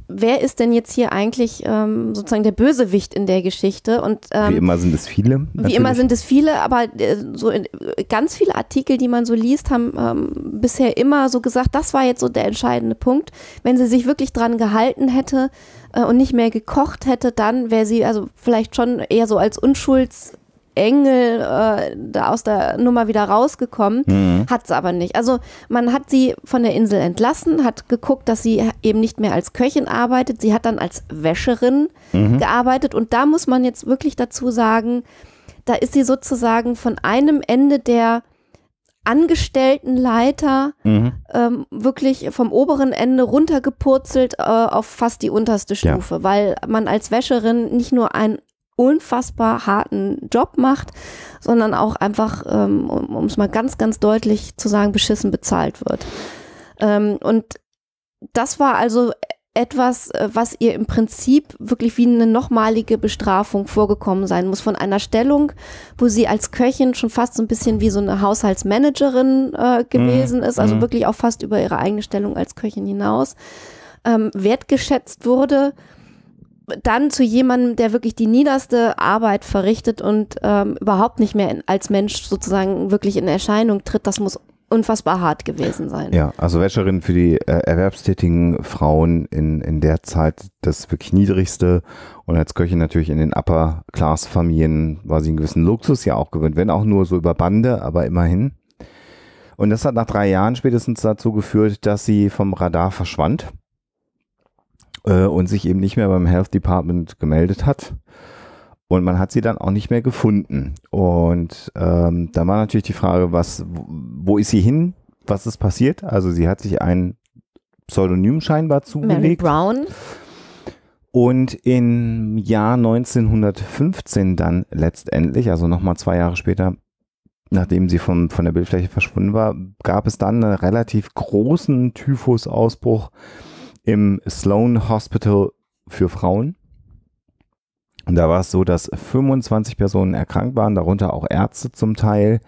Speaker 2: wer ist denn jetzt hier eigentlich ähm, sozusagen der Bösewicht in der Geschichte? Und, ähm, wie immer
Speaker 1: sind es viele. Natürlich. Wie immer sind
Speaker 2: es viele, aber äh, so in, äh, ganz viele Artikel, die man so liest, haben ähm, bisher immer so gesagt, das war jetzt so der entscheidende Punkt. Wenn sie sich wirklich dran gehalten hätte äh, und nicht mehr gekocht hätte, dann wäre sie also vielleicht schon eher so als Unschulds Engel äh, da aus der Nummer wieder rausgekommen, mhm. hat es aber nicht. Also man hat sie von der Insel entlassen, hat geguckt, dass sie eben nicht mehr als Köchin arbeitet. Sie hat dann als Wäscherin mhm. gearbeitet und da muss man jetzt wirklich dazu sagen, da ist sie sozusagen von einem Ende der Angestelltenleiter mhm. ähm, wirklich vom oberen Ende runtergepurzelt äh, auf fast die unterste Stufe, ja. weil man als Wäscherin nicht nur ein unfassbar harten Job macht, sondern auch einfach, ähm, um es mal ganz, ganz deutlich zu sagen, beschissen bezahlt wird. Ähm, und das war also etwas, äh, was ihr im Prinzip wirklich wie eine nochmalige Bestrafung vorgekommen sein muss. Von einer Stellung, wo sie als Köchin schon fast so ein bisschen wie so eine Haushaltsmanagerin äh, gewesen mhm. ist, also mhm. wirklich auch fast über ihre eigene Stellung als Köchin hinaus, ähm, wertgeschätzt wurde dann zu jemandem, der wirklich die niederste Arbeit verrichtet und ähm, überhaupt nicht mehr in, als Mensch sozusagen wirklich in Erscheinung tritt, das muss unfassbar hart gewesen sein.
Speaker 1: Ja, also Wäscherin für die äh, erwerbstätigen Frauen in, in der Zeit das wirklich niedrigste und als Köchin natürlich in den Upper-Class-Familien war sie einen gewissen Luxus ja auch gewöhnt, wenn auch nur so über Bande, aber immerhin. Und das hat nach drei Jahren spätestens dazu geführt, dass sie vom Radar verschwand äh, und sich eben nicht mehr beim Health Department gemeldet hat. Und man hat sie dann auch nicht mehr gefunden. Und ähm, da war natürlich die Frage, was, wo ist sie hin? Was ist passiert? Also sie hat sich ein Pseudonym scheinbar zugelegt. Mary Brown. Und im Jahr 1915 dann letztendlich, also nochmal zwei Jahre später, nachdem sie von, von der Bildfläche verschwunden war, gab es dann einen relativ großen Typhusausbruch. ausbruch im Sloan Hospital für Frauen. Und da war es so, dass 25 Personen erkrankt waren, darunter auch Ärzte zum Teil.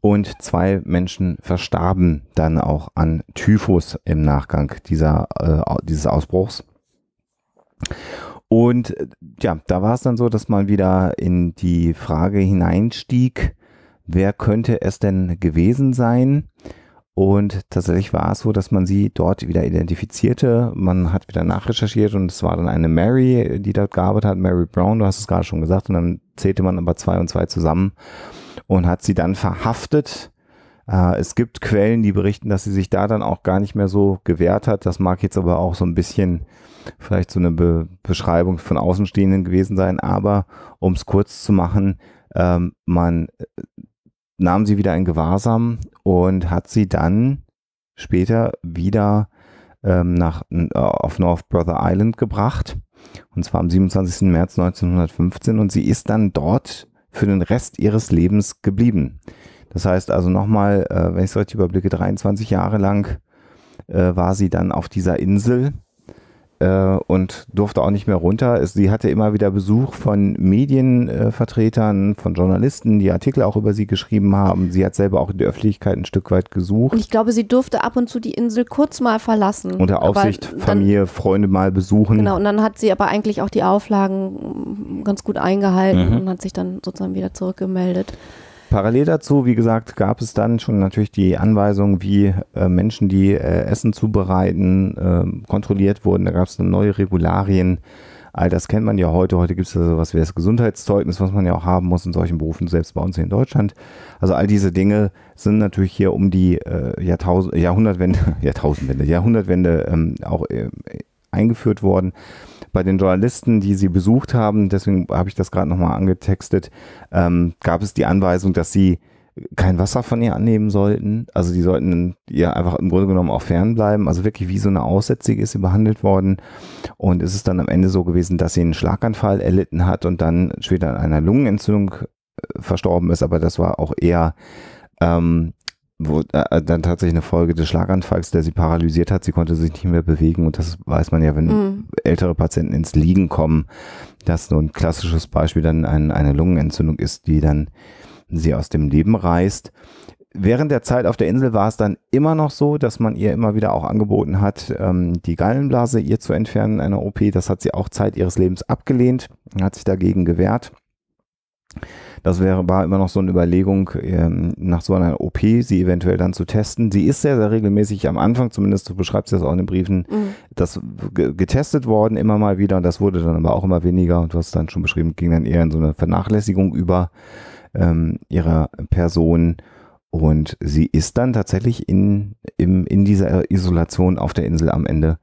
Speaker 1: Und zwei Menschen verstarben dann auch an Typhus im Nachgang dieser, äh, dieses Ausbruchs. Und äh, ja, da war es dann so, dass man wieder in die Frage hineinstieg, wer könnte es denn gewesen sein? Und tatsächlich war es so, dass man sie dort wieder identifizierte. Man hat wieder nachrecherchiert und es war dann eine Mary, die dort gearbeitet hat, Mary Brown, du hast es gerade schon gesagt. Und dann zählte man aber zwei und zwei zusammen und hat sie dann verhaftet. Äh, es gibt Quellen, die berichten, dass sie sich da dann auch gar nicht mehr so gewehrt hat. Das mag jetzt aber auch so ein bisschen vielleicht so eine Be Beschreibung von Außenstehenden gewesen sein. Aber um es kurz zu machen, ähm, man nahm sie wieder in Gewahrsam und hat sie dann später wieder ähm, nach, äh, auf North Brother Island gebracht. Und zwar am 27. März 1915. Und sie ist dann dort für den Rest ihres Lebens geblieben. Das heißt also nochmal, äh, wenn ich es richtig überblicke, 23 Jahre lang äh, war sie dann auf dieser Insel äh, und durfte auch nicht mehr runter. Sie hatte immer wieder Besuch von Medienvertretern, von Journalisten, die Artikel auch über sie geschrieben haben. Sie hat selber auch in die Öffentlichkeit ein Stück weit gesucht. Und
Speaker 2: ich glaube, sie durfte ab und zu die Insel kurz mal verlassen. Unter Aufsicht, dann,
Speaker 1: Familie, Freunde mal besuchen. Genau,
Speaker 2: und dann hat sie aber eigentlich auch die Auflagen ganz gut eingehalten mhm. und hat sich dann sozusagen wieder zurückgemeldet.
Speaker 1: Parallel dazu, wie gesagt, gab es dann schon natürlich die Anweisung, wie äh, Menschen, die äh, Essen zubereiten, äh, kontrolliert wurden. Da gab es neue Regularien. All das kennt man ja heute. Heute gibt es ja sowas wie das Gesundheitszeugnis, was man ja auch haben muss in solchen Berufen, selbst bei uns hier in Deutschland. Also all diese Dinge sind natürlich hier um die äh, Jahrtausend, Jahrhundertwende, <laughs> Jahrtausendwende, Jahrhundertwende ähm, auch äh, eingeführt worden bei den Journalisten, die sie besucht haben, deswegen habe ich das gerade nochmal angetextet, ähm, gab es die Anweisung, dass sie kein Wasser von ihr annehmen sollten. Also die sollten ihr einfach im Grunde genommen auch fernbleiben. Also wirklich wie so eine Aussätzige ist sie behandelt worden. Und es ist dann am Ende so gewesen, dass sie einen Schlaganfall erlitten hat und dann später an einer Lungenentzündung äh, verstorben ist. Aber das war auch eher ähm, wo, äh, äh, dann tatsächlich eine Folge des Schlaganfalls, der sie paralysiert hat. Sie konnte sich nicht mehr bewegen und das weiß man ja, wenn mhm. ältere Patienten ins Liegen kommen, dass so ein klassisches Beispiel dann ein, eine Lungenentzündung ist, die dann sie aus dem Leben reißt. Während der Zeit auf der Insel war es dann immer noch so, dass man ihr immer wieder auch angeboten hat, ähm, die Gallenblase ihr zu entfernen, in einer OP. Das hat sie auch Zeit ihres Lebens abgelehnt, hat sich dagegen gewehrt. Das wäre, war immer noch so eine Überlegung, ähm, nach so einer OP sie eventuell dann zu testen. Sie ist sehr, sehr regelmäßig am Anfang, zumindest du beschreibst das auch in den Briefen, mhm. das getestet worden, immer mal wieder. Und das wurde dann aber auch immer weniger. Und du hast dann schon beschrieben, ging dann eher in so eine Vernachlässigung über ähm, ihrer Person. Und sie ist dann tatsächlich in, im, in dieser Isolation auf der Insel am Ende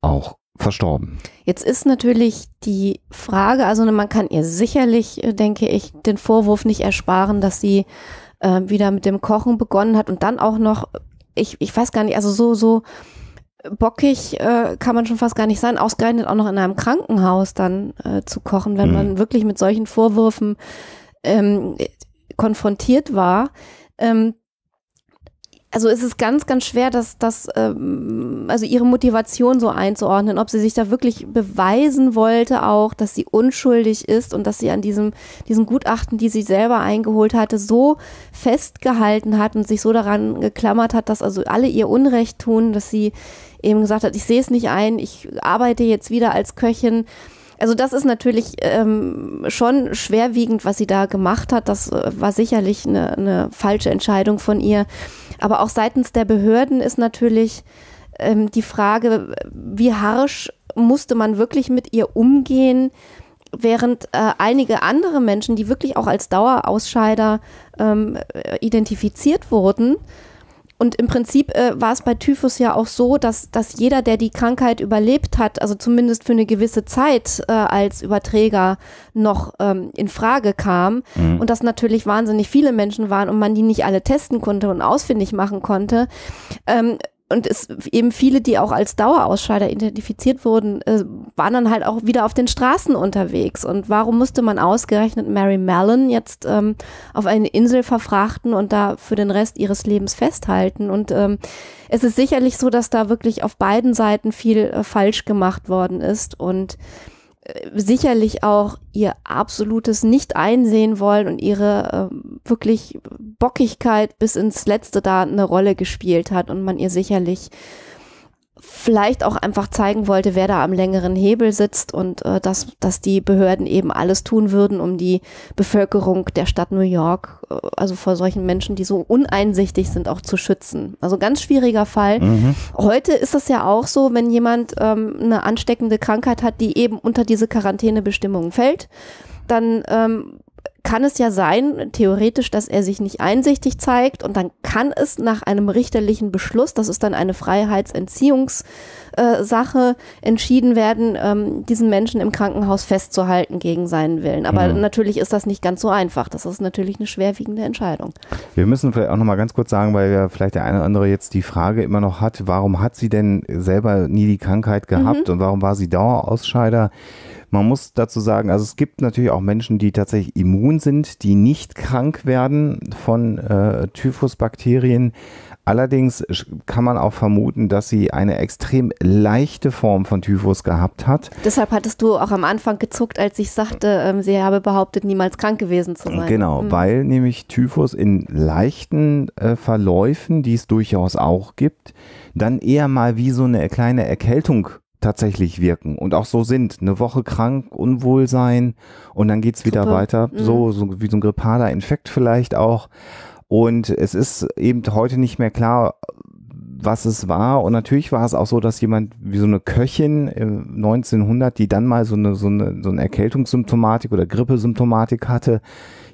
Speaker 1: auch verstorben.
Speaker 2: Jetzt ist natürlich die Frage, also ne, man kann ihr sicherlich, äh, denke ich, den Vorwurf nicht ersparen, dass sie äh, wieder mit dem Kochen begonnen hat und dann auch noch, äh, ich, ich weiß gar nicht, also so, so bockig äh, kann man schon fast gar nicht sein, ausgerechnet auch noch in einem Krankenhaus dann äh, zu kochen, wenn mhm. man wirklich mit solchen Vorwürfen ähm, konfrontiert war. Ähm, also es ist ganz, ganz schwer, dass das, ähm, also ihre Motivation so einzuordnen, ob sie sich da wirklich beweisen wollte, auch, dass sie unschuldig ist und dass sie an diesem, diesen Gutachten, die sie selber eingeholt hatte, so festgehalten hat und sich so daran geklammert hat, dass also alle ihr Unrecht tun, dass sie eben gesagt hat, ich sehe es nicht ein, ich arbeite jetzt wieder als Köchin. Also das ist natürlich ähm, schon schwerwiegend, was sie da gemacht hat. Das äh, war sicherlich eine, eine falsche Entscheidung von ihr. Aber auch seitens der Behörden ist natürlich ähm, die Frage, wie harsch musste man wirklich mit ihr umgehen, während äh, einige andere Menschen, die wirklich auch als Dauerausscheider ähm, identifiziert wurden, und im Prinzip äh, war es bei Typhus ja auch so, dass, dass jeder, der die Krankheit überlebt hat, also zumindest für eine gewisse Zeit äh, als Überträger noch ähm, in Frage kam mhm. und dass natürlich wahnsinnig viele Menschen waren und man die nicht alle testen konnte und ausfindig machen konnte. Ähm, und es eben viele, die auch als Dauerausscheider identifiziert wurden, äh, waren dann halt auch wieder auf den Straßen unterwegs. Und warum musste man ausgerechnet Mary Mellon jetzt ähm, auf eine Insel verfrachten und da für den Rest ihres Lebens festhalten? Und ähm, es ist sicherlich so, dass da wirklich auf beiden Seiten viel äh, falsch gemacht worden ist und äh, sicherlich auch ihr absolutes Nicht-Einsehen wollen und ihre äh, wirklich Bockigkeit bis ins Letzte da eine Rolle gespielt hat und man ihr sicherlich vielleicht auch einfach zeigen wollte, wer da am längeren Hebel sitzt und äh, dass, dass die Behörden eben alles tun würden, um die Bevölkerung der Stadt New York, äh, also vor solchen Menschen, die so uneinsichtig sind, auch zu schützen. Also ganz schwieriger Fall. Mhm. Heute ist das ja auch so, wenn jemand ähm, eine ansteckende Krankheit hat, die eben unter diese Quarantänebestimmungen fällt, dann ähm, kann es ja sein, theoretisch, dass er sich nicht einsichtig zeigt und dann kann es nach einem richterlichen Beschluss, das ist dann eine Freiheitsentziehungssache, entschieden werden, ähm, diesen Menschen im Krankenhaus festzuhalten gegen seinen Willen. Aber mhm. natürlich ist das nicht ganz so einfach. Das ist natürlich eine schwerwiegende Entscheidung.
Speaker 1: Wir müssen vielleicht auch nochmal ganz kurz sagen, weil ja vielleicht der eine oder andere jetzt die Frage immer noch hat, warum hat sie denn selber nie die Krankheit gehabt mhm. und warum war sie Dauerausscheider? Man muss dazu sagen, also es gibt natürlich auch Menschen, die tatsächlich immun sind, die nicht krank werden von äh, Typhusbakterien. Allerdings kann man auch vermuten, dass sie eine extrem leichte Form von Typhus gehabt hat.
Speaker 2: Deshalb hattest du auch am Anfang gezuckt, als ich sagte, ähm, sie habe behauptet, niemals krank gewesen zu sein. Genau, mhm. weil
Speaker 1: nämlich Typhus in leichten äh, Verläufen, die es durchaus auch gibt, dann eher mal wie so eine kleine Erkältung tatsächlich wirken und auch so sind. Eine Woche krank, unwohl sein und dann geht es wieder weiter. Mhm. So, so wie so ein grippaler Infekt vielleicht auch. Und es ist eben heute nicht mehr klar, was es war. Und natürlich war es auch so, dass jemand wie so eine Köchin 1900, äh, die dann mal so eine, so eine, so eine Erkältungssymptomatik oder Grippesymptomatik hatte,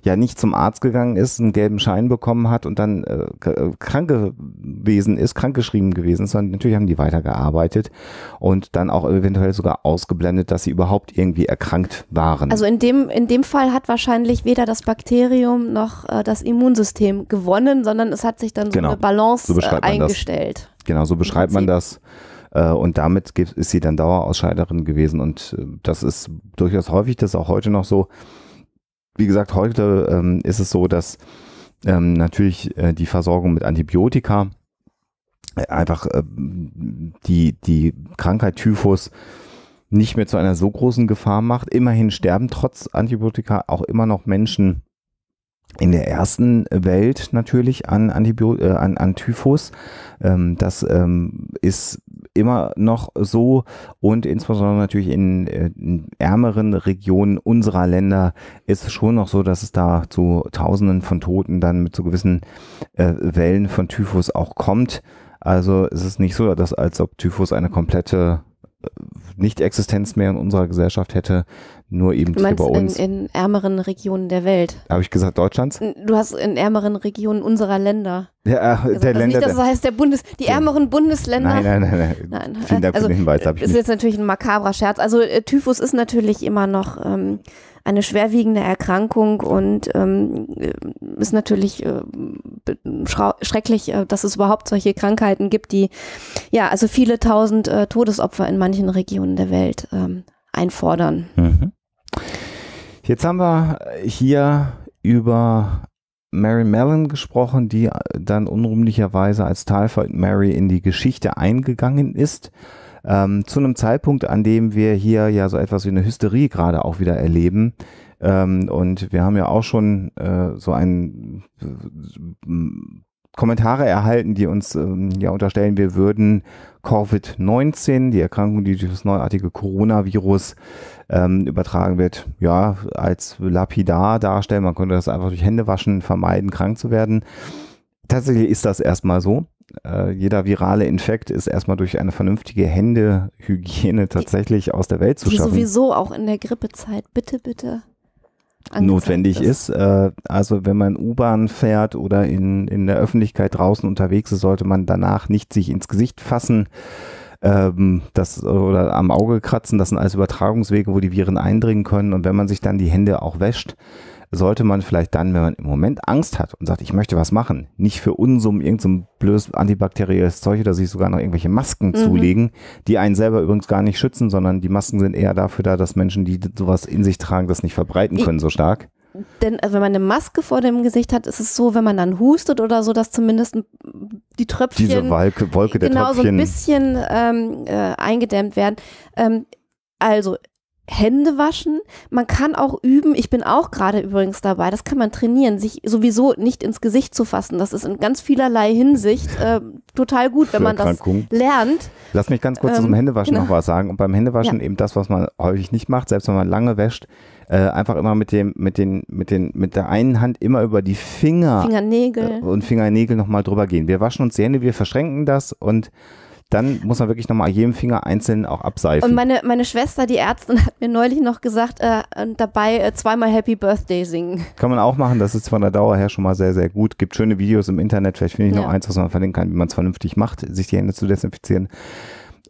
Speaker 1: ja nicht zum Arzt gegangen ist, einen gelben Schein bekommen hat und dann äh, äh, krank gewesen ist, krankgeschrieben gewesen ist, sondern natürlich haben die weitergearbeitet und dann auch eventuell sogar ausgeblendet, dass sie überhaupt irgendwie erkrankt waren. Also
Speaker 2: in dem, in dem Fall hat wahrscheinlich weder das Bakterium noch äh, das Immunsystem gewonnen, sondern es hat sich dann so genau. eine Balance so äh, eingestellt.
Speaker 1: Das. Genau, so beschreibt man das äh, und damit ist sie dann Dauerausscheiderin gewesen. Und äh, das ist durchaus häufig, das ist auch heute noch so, wie gesagt, heute ähm, ist es so, dass ähm, natürlich äh, die Versorgung mit Antibiotika äh, einfach äh, die, die Krankheit Typhus nicht mehr zu einer so großen Gefahr macht. Immerhin sterben trotz Antibiotika auch immer noch Menschen in der ersten Welt natürlich an, Antibio äh, an, an Typhus. Ähm, das ähm, ist immer noch so und insbesondere natürlich in, äh, in, ärmeren Regionen unserer Länder ist es schon noch so, dass es da zu Tausenden von Toten dann mit so gewissen äh, Wellen von Typhus auch kommt. Also es ist nicht so, dass als ob Typhus eine komplette äh, Nicht-Existenz mehr in unserer Gesellschaft hätte, nur eben hier bei uns.
Speaker 2: In, in ärmeren Regionen der Welt.
Speaker 1: Habe ich gesagt Deutschlands?
Speaker 2: Du hast in ärmeren Regionen unserer Länder.
Speaker 1: Ja, äh, der also Länder. Nicht, dass das heißt
Speaker 2: der Bundes, die ärmeren Bundesländer. Nein, nein, nein. nein. nein. Vielen Dank also, für den Hinweis. Das ist nicht. jetzt natürlich ein makabrer Scherz. Also äh, Typhus ist natürlich immer noch ähm, eine schwerwiegende Erkrankung und ähm, äh, ist natürlich äh, schrecklich, äh, dass es überhaupt solche Krankheiten gibt, die ja also viele tausend äh, Todesopfer in manchen Regionen der Welt ähm, einfordern.
Speaker 1: Mhm. Jetzt haben wir hier über Mary Mellon gesprochen, die dann unrühmlicherweise als Talfoid Mary in die Geschichte eingegangen ist. Ähm, zu einem Zeitpunkt, an dem wir hier ja so etwas wie eine Hysterie gerade auch wieder erleben. Ähm, und wir haben ja auch schon äh, so ein äh, Kommentare erhalten, die uns ähm, ja unterstellen, wir würden Covid-19, die Erkrankung, die durch das neuartige Coronavirus ähm, übertragen wird, ja, als lapidar darstellen. Man könnte das einfach durch Händewaschen vermeiden, krank zu werden. Tatsächlich ist das erstmal so. Äh, jeder virale Infekt ist erstmal durch eine vernünftige Händehygiene tatsächlich die, aus der Welt zu schaffen. Sowieso
Speaker 2: auch in der Grippezeit. Bitte, bitte
Speaker 1: notwendig ist. ist. Äh, also wenn man U-Bahn fährt oder in, in der Öffentlichkeit draußen unterwegs ist, sollte man danach nicht sich ins Gesicht fassen ähm, das, oder am Auge kratzen. Das sind alles Übertragungswege, wo die Viren eindringen können. Und wenn man sich dann die Hände auch wäscht, sollte man vielleicht dann, wenn man im Moment Angst hat und sagt, ich möchte was machen, nicht für Unsummen irgendein so blödes antibakterielles Zeug oder sich sogar noch irgendwelche Masken mhm. zulegen, die einen selber übrigens gar nicht schützen, sondern die Masken sind eher dafür da, dass Menschen, die sowas in sich tragen, das nicht verbreiten können ich so stark
Speaker 2: denn also wenn man eine Maske vor dem Gesicht hat, ist es so, wenn man dann hustet oder so, dass zumindest die Tröpfchen diese Wolke, Wolke der genau Tröpfchen. so ein bisschen ähm, äh, eingedämmt werden. Ähm, also Hände waschen. Man kann auch üben, ich bin auch gerade übrigens dabei, das kann man trainieren, sich sowieso nicht ins Gesicht zu fassen. Das ist in ganz vielerlei Hinsicht äh, total gut, wenn man das lernt.
Speaker 1: Lass mich ganz kurz ähm, zum Händewaschen genau. noch was sagen. Und beim Händewaschen ja. eben das, was man häufig nicht macht, selbst wenn man lange wäscht, äh, einfach immer mit dem, mit den, mit den, mit der einen Hand immer über die Finger
Speaker 2: Fingernägel. Äh,
Speaker 1: und Fingernägel nochmal drüber gehen. Wir waschen uns die Hände, wir verschränken das und dann muss man wirklich nochmal jedem Finger einzeln auch abseifen. Und meine,
Speaker 2: meine Schwester, die Ärztin, <laughs> hat mir neulich noch gesagt, äh, äh, dabei äh, zweimal Happy Birthday singen.
Speaker 1: Kann man auch machen, das ist von der Dauer her schon mal sehr, sehr gut. Gibt schöne Videos im Internet, vielleicht finde ich ja. noch eins, was man verlinken kann, wie man es vernünftig macht, sich die Hände zu desinfizieren.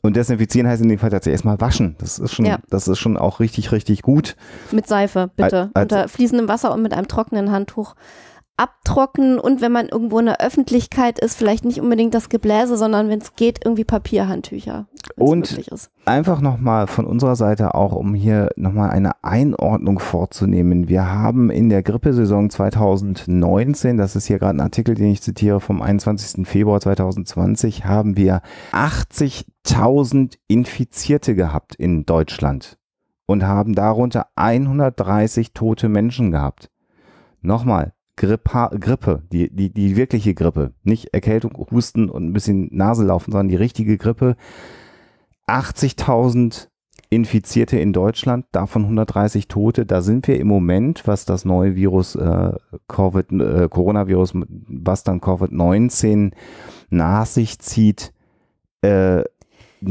Speaker 1: Und desinfizieren heißt in dem Fall tatsächlich erstmal waschen. Das ist schon, ja. das ist schon auch richtig, richtig gut.
Speaker 2: Mit Seife, bitte. Als, als, Unter fließendem Wasser und mit einem trockenen Handtuch abtrocknen und wenn man irgendwo in der Öffentlichkeit ist, vielleicht nicht unbedingt das Gebläse, sondern wenn es geht, irgendwie Papierhandtücher.
Speaker 1: Und einfach nochmal von unserer Seite auch, um hier nochmal eine Einordnung vorzunehmen. Wir haben in der Grippesaison 2019, das ist hier gerade ein Artikel, den ich zitiere, vom 21. Februar 2020, haben wir 80.000 Infizierte gehabt in Deutschland und haben darunter 130 tote Menschen gehabt. Nochmal, Grippa, Grippe, die, die, die wirkliche Grippe, nicht Erkältung, Husten und ein bisschen Naselaufen, sondern die richtige Grippe. 80.000 Infizierte in Deutschland, davon 130 Tote. Da sind wir im Moment, was das neue Virus äh, COVID, äh, Coronavirus, was dann Covid-19 nach sich zieht, äh,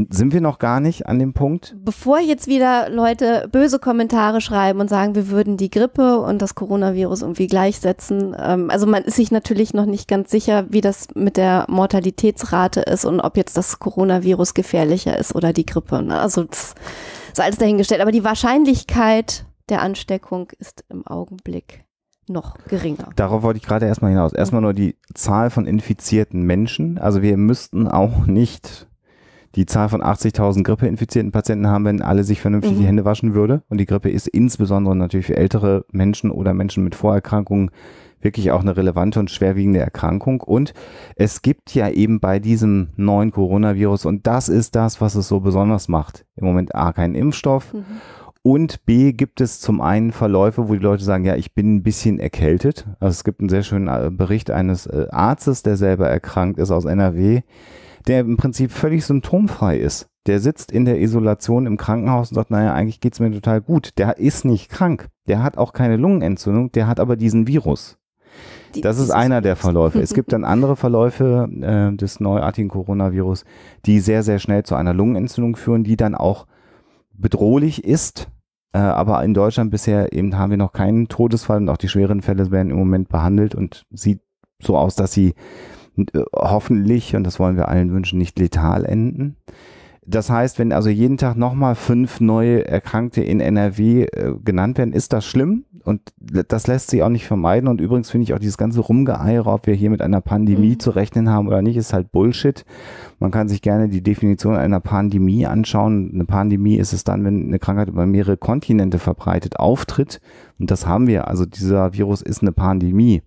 Speaker 1: sind wir noch gar nicht an dem Punkt.
Speaker 2: Bevor jetzt wieder Leute böse Kommentare schreiben und sagen, wir würden die Grippe und das Coronavirus irgendwie gleichsetzen. Ähm, also man ist sich natürlich noch nicht ganz sicher, wie das mit der Mortalitätsrate ist und ob jetzt das Coronavirus gefährlicher ist oder die Grippe. Ne? Also das ist alles dahingestellt. Aber die Wahrscheinlichkeit der Ansteckung ist im Augenblick noch geringer.
Speaker 1: Darauf wollte ich gerade erstmal hinaus. Erstmal nur die Zahl von infizierten Menschen. Also wir müssten auch nicht die Zahl von 80.000 grippeinfizierten Patienten haben, wenn alle sich vernünftig mhm. die Hände waschen würde. Und die Grippe ist insbesondere natürlich für ältere Menschen oder Menschen mit Vorerkrankungen wirklich auch eine relevante und schwerwiegende Erkrankung. Und es gibt ja eben bei diesem neuen Coronavirus, und das ist das, was es so besonders macht, im Moment A, keinen Impfstoff. Mhm. Und B gibt es zum einen Verläufe, wo die Leute sagen, ja, ich bin ein bisschen erkältet. Also es gibt einen sehr schönen äh, Bericht eines äh, Arztes, der selber erkrankt ist aus NRW, der im Prinzip völlig symptomfrei ist. Der sitzt in der Isolation im Krankenhaus und sagt, naja, eigentlich geht es mir total gut. Der ist nicht krank. Der hat auch keine Lungenentzündung, der hat aber diesen Virus. Die, das ist einer der Verläufe. es gibt <laughs> dann andere Verläufe äh, des neuartigen Coronavirus, die sehr, sehr schnell zu einer Lungenentzündung führen, die dann auch bedrohlich ist. Äh, aber in Deutschland bisher eben haben wir noch keinen Todesfall und auch die schweren Fälle werden im Moment behandelt und sieht so aus, dass sie äh, hoffentlich, und das wollen wir allen wünschen, nicht letal enden. Das heißt, wenn also jeden Tag nochmal fünf neue Erkrankte in NRW äh, genannt werden, ist das schlimm und das lässt sich auch nicht vermeiden. Und übrigens finde ich auch dieses ganze Rumgeeiere, ob wir hier mit einer Pandemie mhm. zu rechnen haben oder nicht, ist halt Bullshit. Man kann sich gerne die Definition einer Pandemie anschauen. Eine Pandemie ist es dann, wenn eine Krankheit über mehrere Kontinente verbreitet auftritt. Und das haben wir. Also dieser Virus ist eine Pandemie.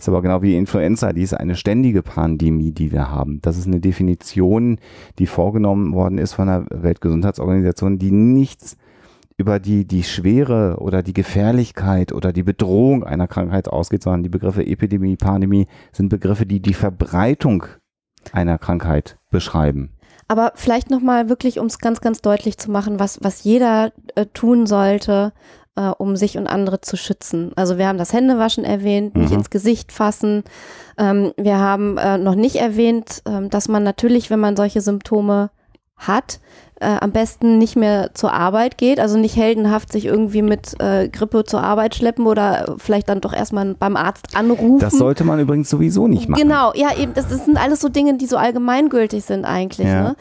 Speaker 1: Ist aber genau wie Influenza, die ist eine ständige Pandemie, die wir haben. Das ist eine Definition, die vorgenommen worden ist von der Weltgesundheitsorganisation, die nichts über die, die Schwere oder die Gefährlichkeit oder die Bedrohung einer Krankheit ausgeht, sondern die Begriffe Epidemie, Pandemie sind Begriffe, die die Verbreitung einer Krankheit beschreiben.
Speaker 2: Aber vielleicht nochmal wirklich, um es ganz, ganz deutlich zu machen, was, was jeder äh, tun sollte, äh, um sich und andere zu schützen. Also wir haben das Händewaschen erwähnt, mhm. nicht ins Gesicht fassen. Ähm, wir haben äh, noch nicht erwähnt, äh, dass man natürlich, wenn man solche Symptome hat, äh, am besten nicht mehr zur Arbeit geht, also nicht heldenhaft sich irgendwie mit äh, Grippe zur Arbeit schleppen oder vielleicht dann doch erstmal beim Arzt anrufen. Das sollte
Speaker 1: man übrigens sowieso nicht machen.
Speaker 2: Genau, ja, eben, das, das sind alles so Dinge, die so allgemeingültig sind eigentlich. Ja. Ne?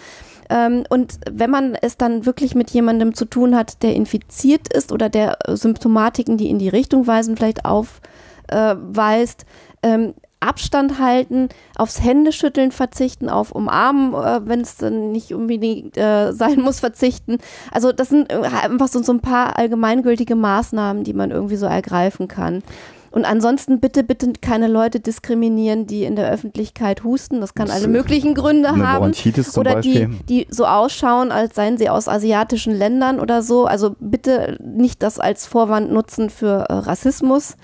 Speaker 2: Ähm, und wenn man es dann wirklich mit jemandem zu tun hat, der infiziert ist oder der äh, Symptomatiken, die in die Richtung weisen, vielleicht aufweist, äh, ähm, Abstand halten, aufs Händeschütteln verzichten, auf Umarmen, äh, wenn es dann nicht unbedingt äh, sein muss, <laughs> verzichten. Also das sind äh, einfach so, so ein paar allgemeingültige Maßnahmen, die man irgendwie so ergreifen kann. Und ansonsten bitte, bitte keine Leute diskriminieren, die in der Öffentlichkeit husten. Das kann das alle möglichen Gründe haben. oder die, die so ausschauen, als seien sie aus asiatischen Ländern oder so. Also bitte nicht das als Vorwand nutzen für äh, Rassismus.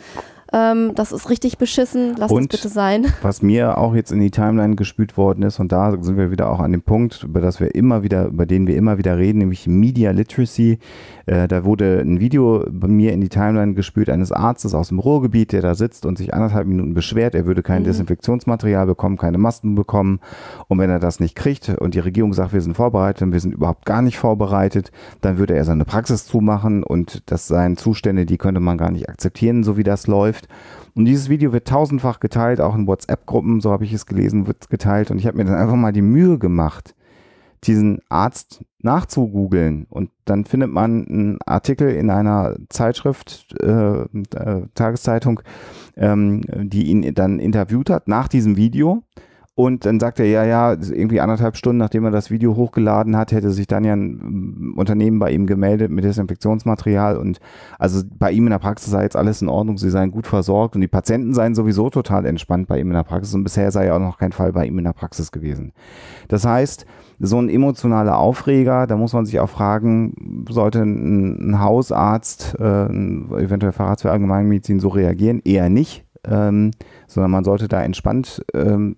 Speaker 2: Ähm, das ist richtig beschissen, lasst es bitte sein.
Speaker 1: <laughs> Was mir auch jetzt in die Timeline gespült worden ist, und da sind wir wieder auch an dem Punkt, über das wir immer wieder, über den wir immer wieder reden, nämlich Media Literacy. Äh, da wurde ein Video bei mir in die Timeline gespült eines Arztes aus dem Ruhrgebiet, der da sitzt und sich anderthalb Minuten beschwert, er würde kein mhm. Desinfektionsmaterial bekommen, keine Masken bekommen. Und wenn er das nicht kriegt und die Regierung sagt, wir sind vorbereitet und wir sind überhaupt gar nicht vorbereitet, dann würde er seine Praxis zumachen und das seien Zustände, die könnte man gar nicht akzeptieren, so wie das läuft. Und dieses Video wird tausendfach geteilt, auch in WhatsApp-Gruppen, so habe ich es gelesen, wird geteilt. Und ich habe mir dann einfach mal die Mühe gemacht, diesen Arzt nachzugoogeln und dann findet man einen Artikel in einer Zeitschrift, äh, äh, Tageszeitung, ähm, die ihn dann interviewt hat nach diesem Video. Und dann sagt er, ja, ja, irgendwie anderthalb Stunden, nachdem er das Video hochgeladen hat, hätte sich dann ja ein mm, Unternehmen bei ihm gemeldet mit Desinfektionsmaterial und also bei ihm in der Praxis sei jetzt alles in Ordnung, sie seien gut versorgt und die Patienten seien sowieso total entspannt bei ihm in der Praxis und bisher sei ja auch noch kein Fall bei ihm in der Praxis gewesen. Das heißt, so ein emotionaler Aufreger, da muss man sich auch fragen, sollte ein, ein Hausarzt, äh, eventuell Facharzt für Allgemeinmedizin so reagieren? Eher nicht ähm, sondern man sollte da entspannt, ähm,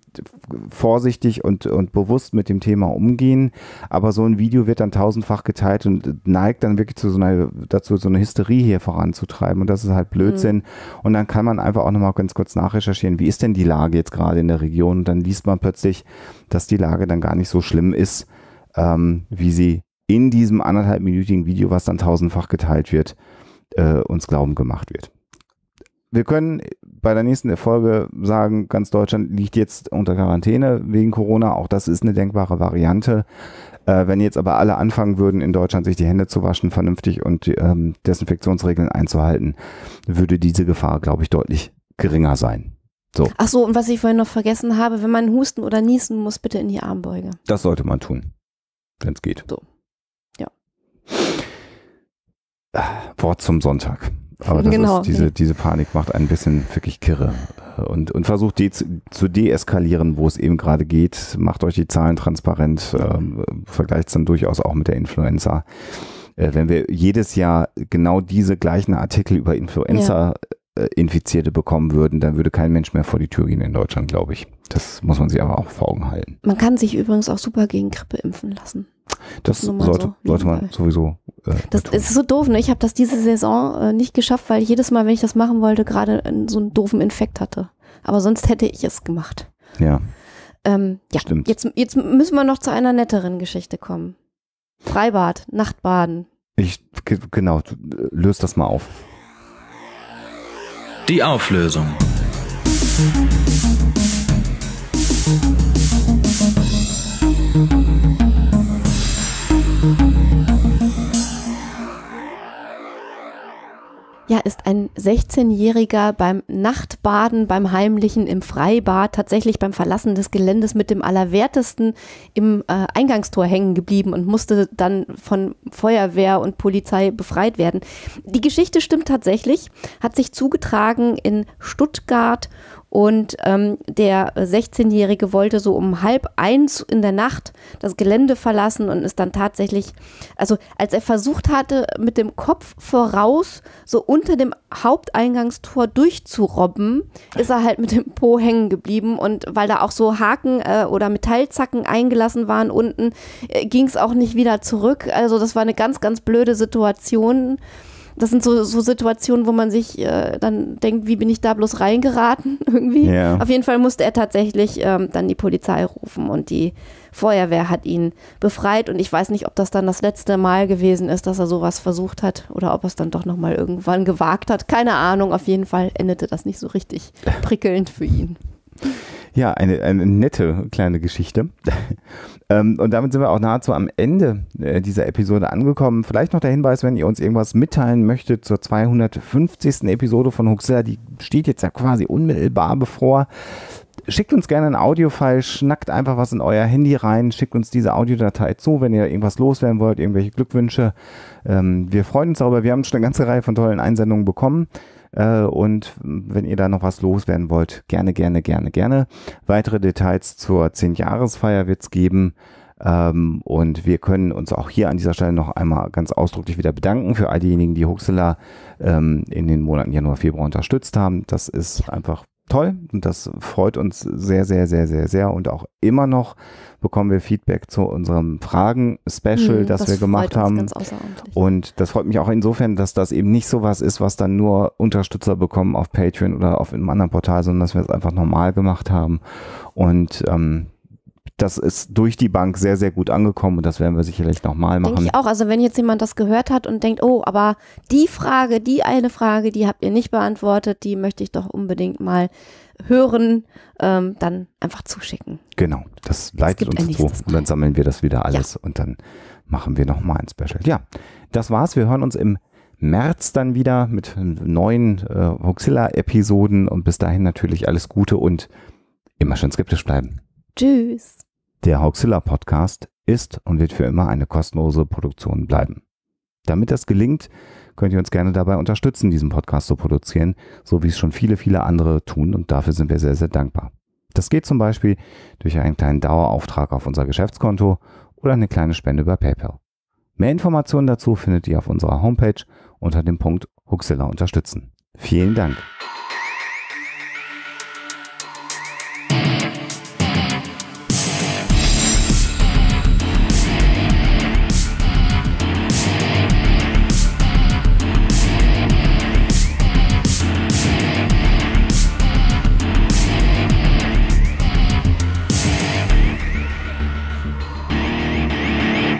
Speaker 1: vorsichtig und, und bewusst mit dem Thema umgehen. Aber so ein Video wird dann tausendfach geteilt und neigt dann wirklich zu so einer, dazu, so eine Hysterie hier voranzutreiben. Und das ist halt Blödsinn. Mhm. Und dann kann man einfach auch nochmal ganz kurz nachrecherchieren, wie ist denn die Lage jetzt gerade in der Region? Und dann liest man plötzlich, dass die Lage dann gar nicht so schlimm ist, ähm, wie sie in diesem anderthalbminütigen Video, was dann tausendfach geteilt wird, äh, uns glauben gemacht wird. Wir können bei der nächsten Folge sagen, ganz Deutschland liegt jetzt unter Quarantäne wegen Corona. Auch das ist eine denkbare Variante. Äh, wenn jetzt aber alle anfangen würden, in Deutschland sich die Hände zu waschen, vernünftig und ähm, Desinfektionsregeln einzuhalten, würde diese Gefahr, glaube ich, deutlich geringer sein. So.
Speaker 2: Ach so, und was ich vorhin noch vergessen habe, wenn man husten oder niesen muss, bitte in die Armbeuge.
Speaker 1: Das sollte man tun, wenn es geht. So. Ja. Wort zum Sonntag. Aber genau, ist, diese, diese Panik macht ein bisschen wirklich kirre. Und, und versucht die zu, zu deeskalieren, wo es eben gerade geht. Macht euch die Zahlen transparent, ähm, vergleicht es dann durchaus auch mit der Influenza. Äh, wenn wir jedes Jahr genau diese gleichen Artikel über Influenza ja. Äh, Infizierte bekommen würden, dann würde kein Mensch mehr vor die Tür gehen in Deutschland, glaube ich. Das muss man sich aber auch vor Augen halten.
Speaker 2: Man kann sich übrigens auch super gegen Grippe impfen lassen.
Speaker 1: Das sollte, so, sollte man sowieso. Äh,
Speaker 2: das ist so doof, ne? Ich habe das diese Saison äh, nicht geschafft, weil jedes Mal, wenn ich das machen wollte, gerade äh, so einen doofen Infekt hatte. Aber sonst hätte ich es gemacht. Ja. Ähm, ja, Stimmt. Jetzt, jetzt müssen wir noch zu einer netteren Geschichte kommen. Freibad, Nachtbaden.
Speaker 1: Ich, genau, äh, löst das mal auf. Die Auflösung.
Speaker 2: ja, ist ein 16-Jähriger beim Nachtbaden, beim Heimlichen im Freibad, tatsächlich beim Verlassen des Geländes mit dem Allerwertesten im äh, Eingangstor hängen geblieben und musste dann von Feuerwehr und Polizei befreit werden. Die Geschichte stimmt tatsächlich, hat sich zugetragen in Stuttgart und ähm, der 16-Jährige wollte so um halb eins in der Nacht das Gelände verlassen und ist dann tatsächlich, also als er versucht hatte, mit dem Kopf voraus so unter dem Haupteingangstor durchzurobben, ist er halt mit dem Po hängen geblieben. Und weil da auch so Haken äh, oder Metallzacken eingelassen waren unten, äh, ging es auch nicht wieder zurück. Also das war eine ganz, ganz blöde Situation das sind so, so Situationen, wo man sich äh, dann denkt, wie bin ich da bloß reingeraten <laughs> irgendwie. Yeah. Auf jeden Fall musste er tatsächlich ähm, dann die Polizei rufen und die Feuerwehr hat ihn befreit und ich weiß nicht, ob das dann das letzte Mal gewesen ist, dass er sowas versucht hat oder ob er es dann doch nochmal irgendwann gewagt hat. Keine Ahnung, auf jeden Fall endete das nicht so richtig prickelnd für ihn.
Speaker 1: Ja, eine, eine nette kleine Geschichte. <laughs> Ähm, und damit sind wir auch nahezu am Ende äh, dieser Episode angekommen. Vielleicht noch der Hinweis, wenn ihr uns irgendwas mitteilen möchtet zur 250. Episode von Huxilla, die steht jetzt ja quasi unmittelbar bevor. Schickt uns gerne ein Audio-File, schnackt einfach was in euer Handy rein, schickt uns diese Audiodatei zu, wenn ihr irgendwas loswerden wollt, irgendwelche Glückwünsche. Ähm, wir freuen uns darüber. Wir haben schon eine ganze Reihe von tollen Einsendungen bekommen. Äh, und wenn ihr da noch was loswerden wollt, gerne, gerne, gerne, gerne. Weitere Details zur 10-Jahres-Feier wird es geben. Ähm, und wir können uns auch hier an dieser Stelle noch einmal ganz ausdrücklich wieder bedanken für all diejenigen, die Huxela ähm, in den Monaten Januar, Februar unterstützt haben. Das ist einfach toll und das freut uns sehr, sehr, sehr, sehr, sehr. Und auch immer noch bekommen wir Feedback zu unserem Fragen-Special, mhm, das, das, wir gemacht haben. Und das freut mich auch insofern, dass das eben nicht so was ist, was dann nur Unterstützer bekommen auf Patreon oder auf einem anderen Portal, sondern dass wir es einfach normal gemacht haben. Und ähm, das ist durch die Bank sehr, sehr gut angekommen und das werden wir sicherlich nochmal machen. Denke ich auch.
Speaker 2: Also wenn jetzt jemand das gehört hat und denkt, oh, aber die Frage, die eine Frage, die habt ihr nicht beantwortet, die möchte ich doch unbedingt mal hören, ähm, dann einfach
Speaker 1: zuschicken. Genau, das leitet uns zu und dann sammeln wir das wieder alles ja. und dann machen wir nochmal ein Special. Ja, das war's. Wir hören uns im März dann wieder mit neuen äh, Voxilla-Episoden und bis dahin natürlich alles Gute und immer schön skeptisch bleiben.
Speaker 2: Tschüss.
Speaker 1: Der Hoaxilla Podcast ist und wird für immer eine kostenlose Produktion bleiben. Damit das gelingt, könnt ihr uns gerne dabei unterstützen, diesen Podcast zu produzieren, so wie es schon viele, viele andere tun und dafür sind wir sehr, sehr dankbar. Das geht zum Beispiel durch einen kleinen Dauerauftrag auf unser Geschäftskonto oder eine kleine Spende über PayPal. Mehr Informationen dazu findet ihr auf unserer Homepage unter dem Punkt Huxilla unterstützen. Vielen Dank.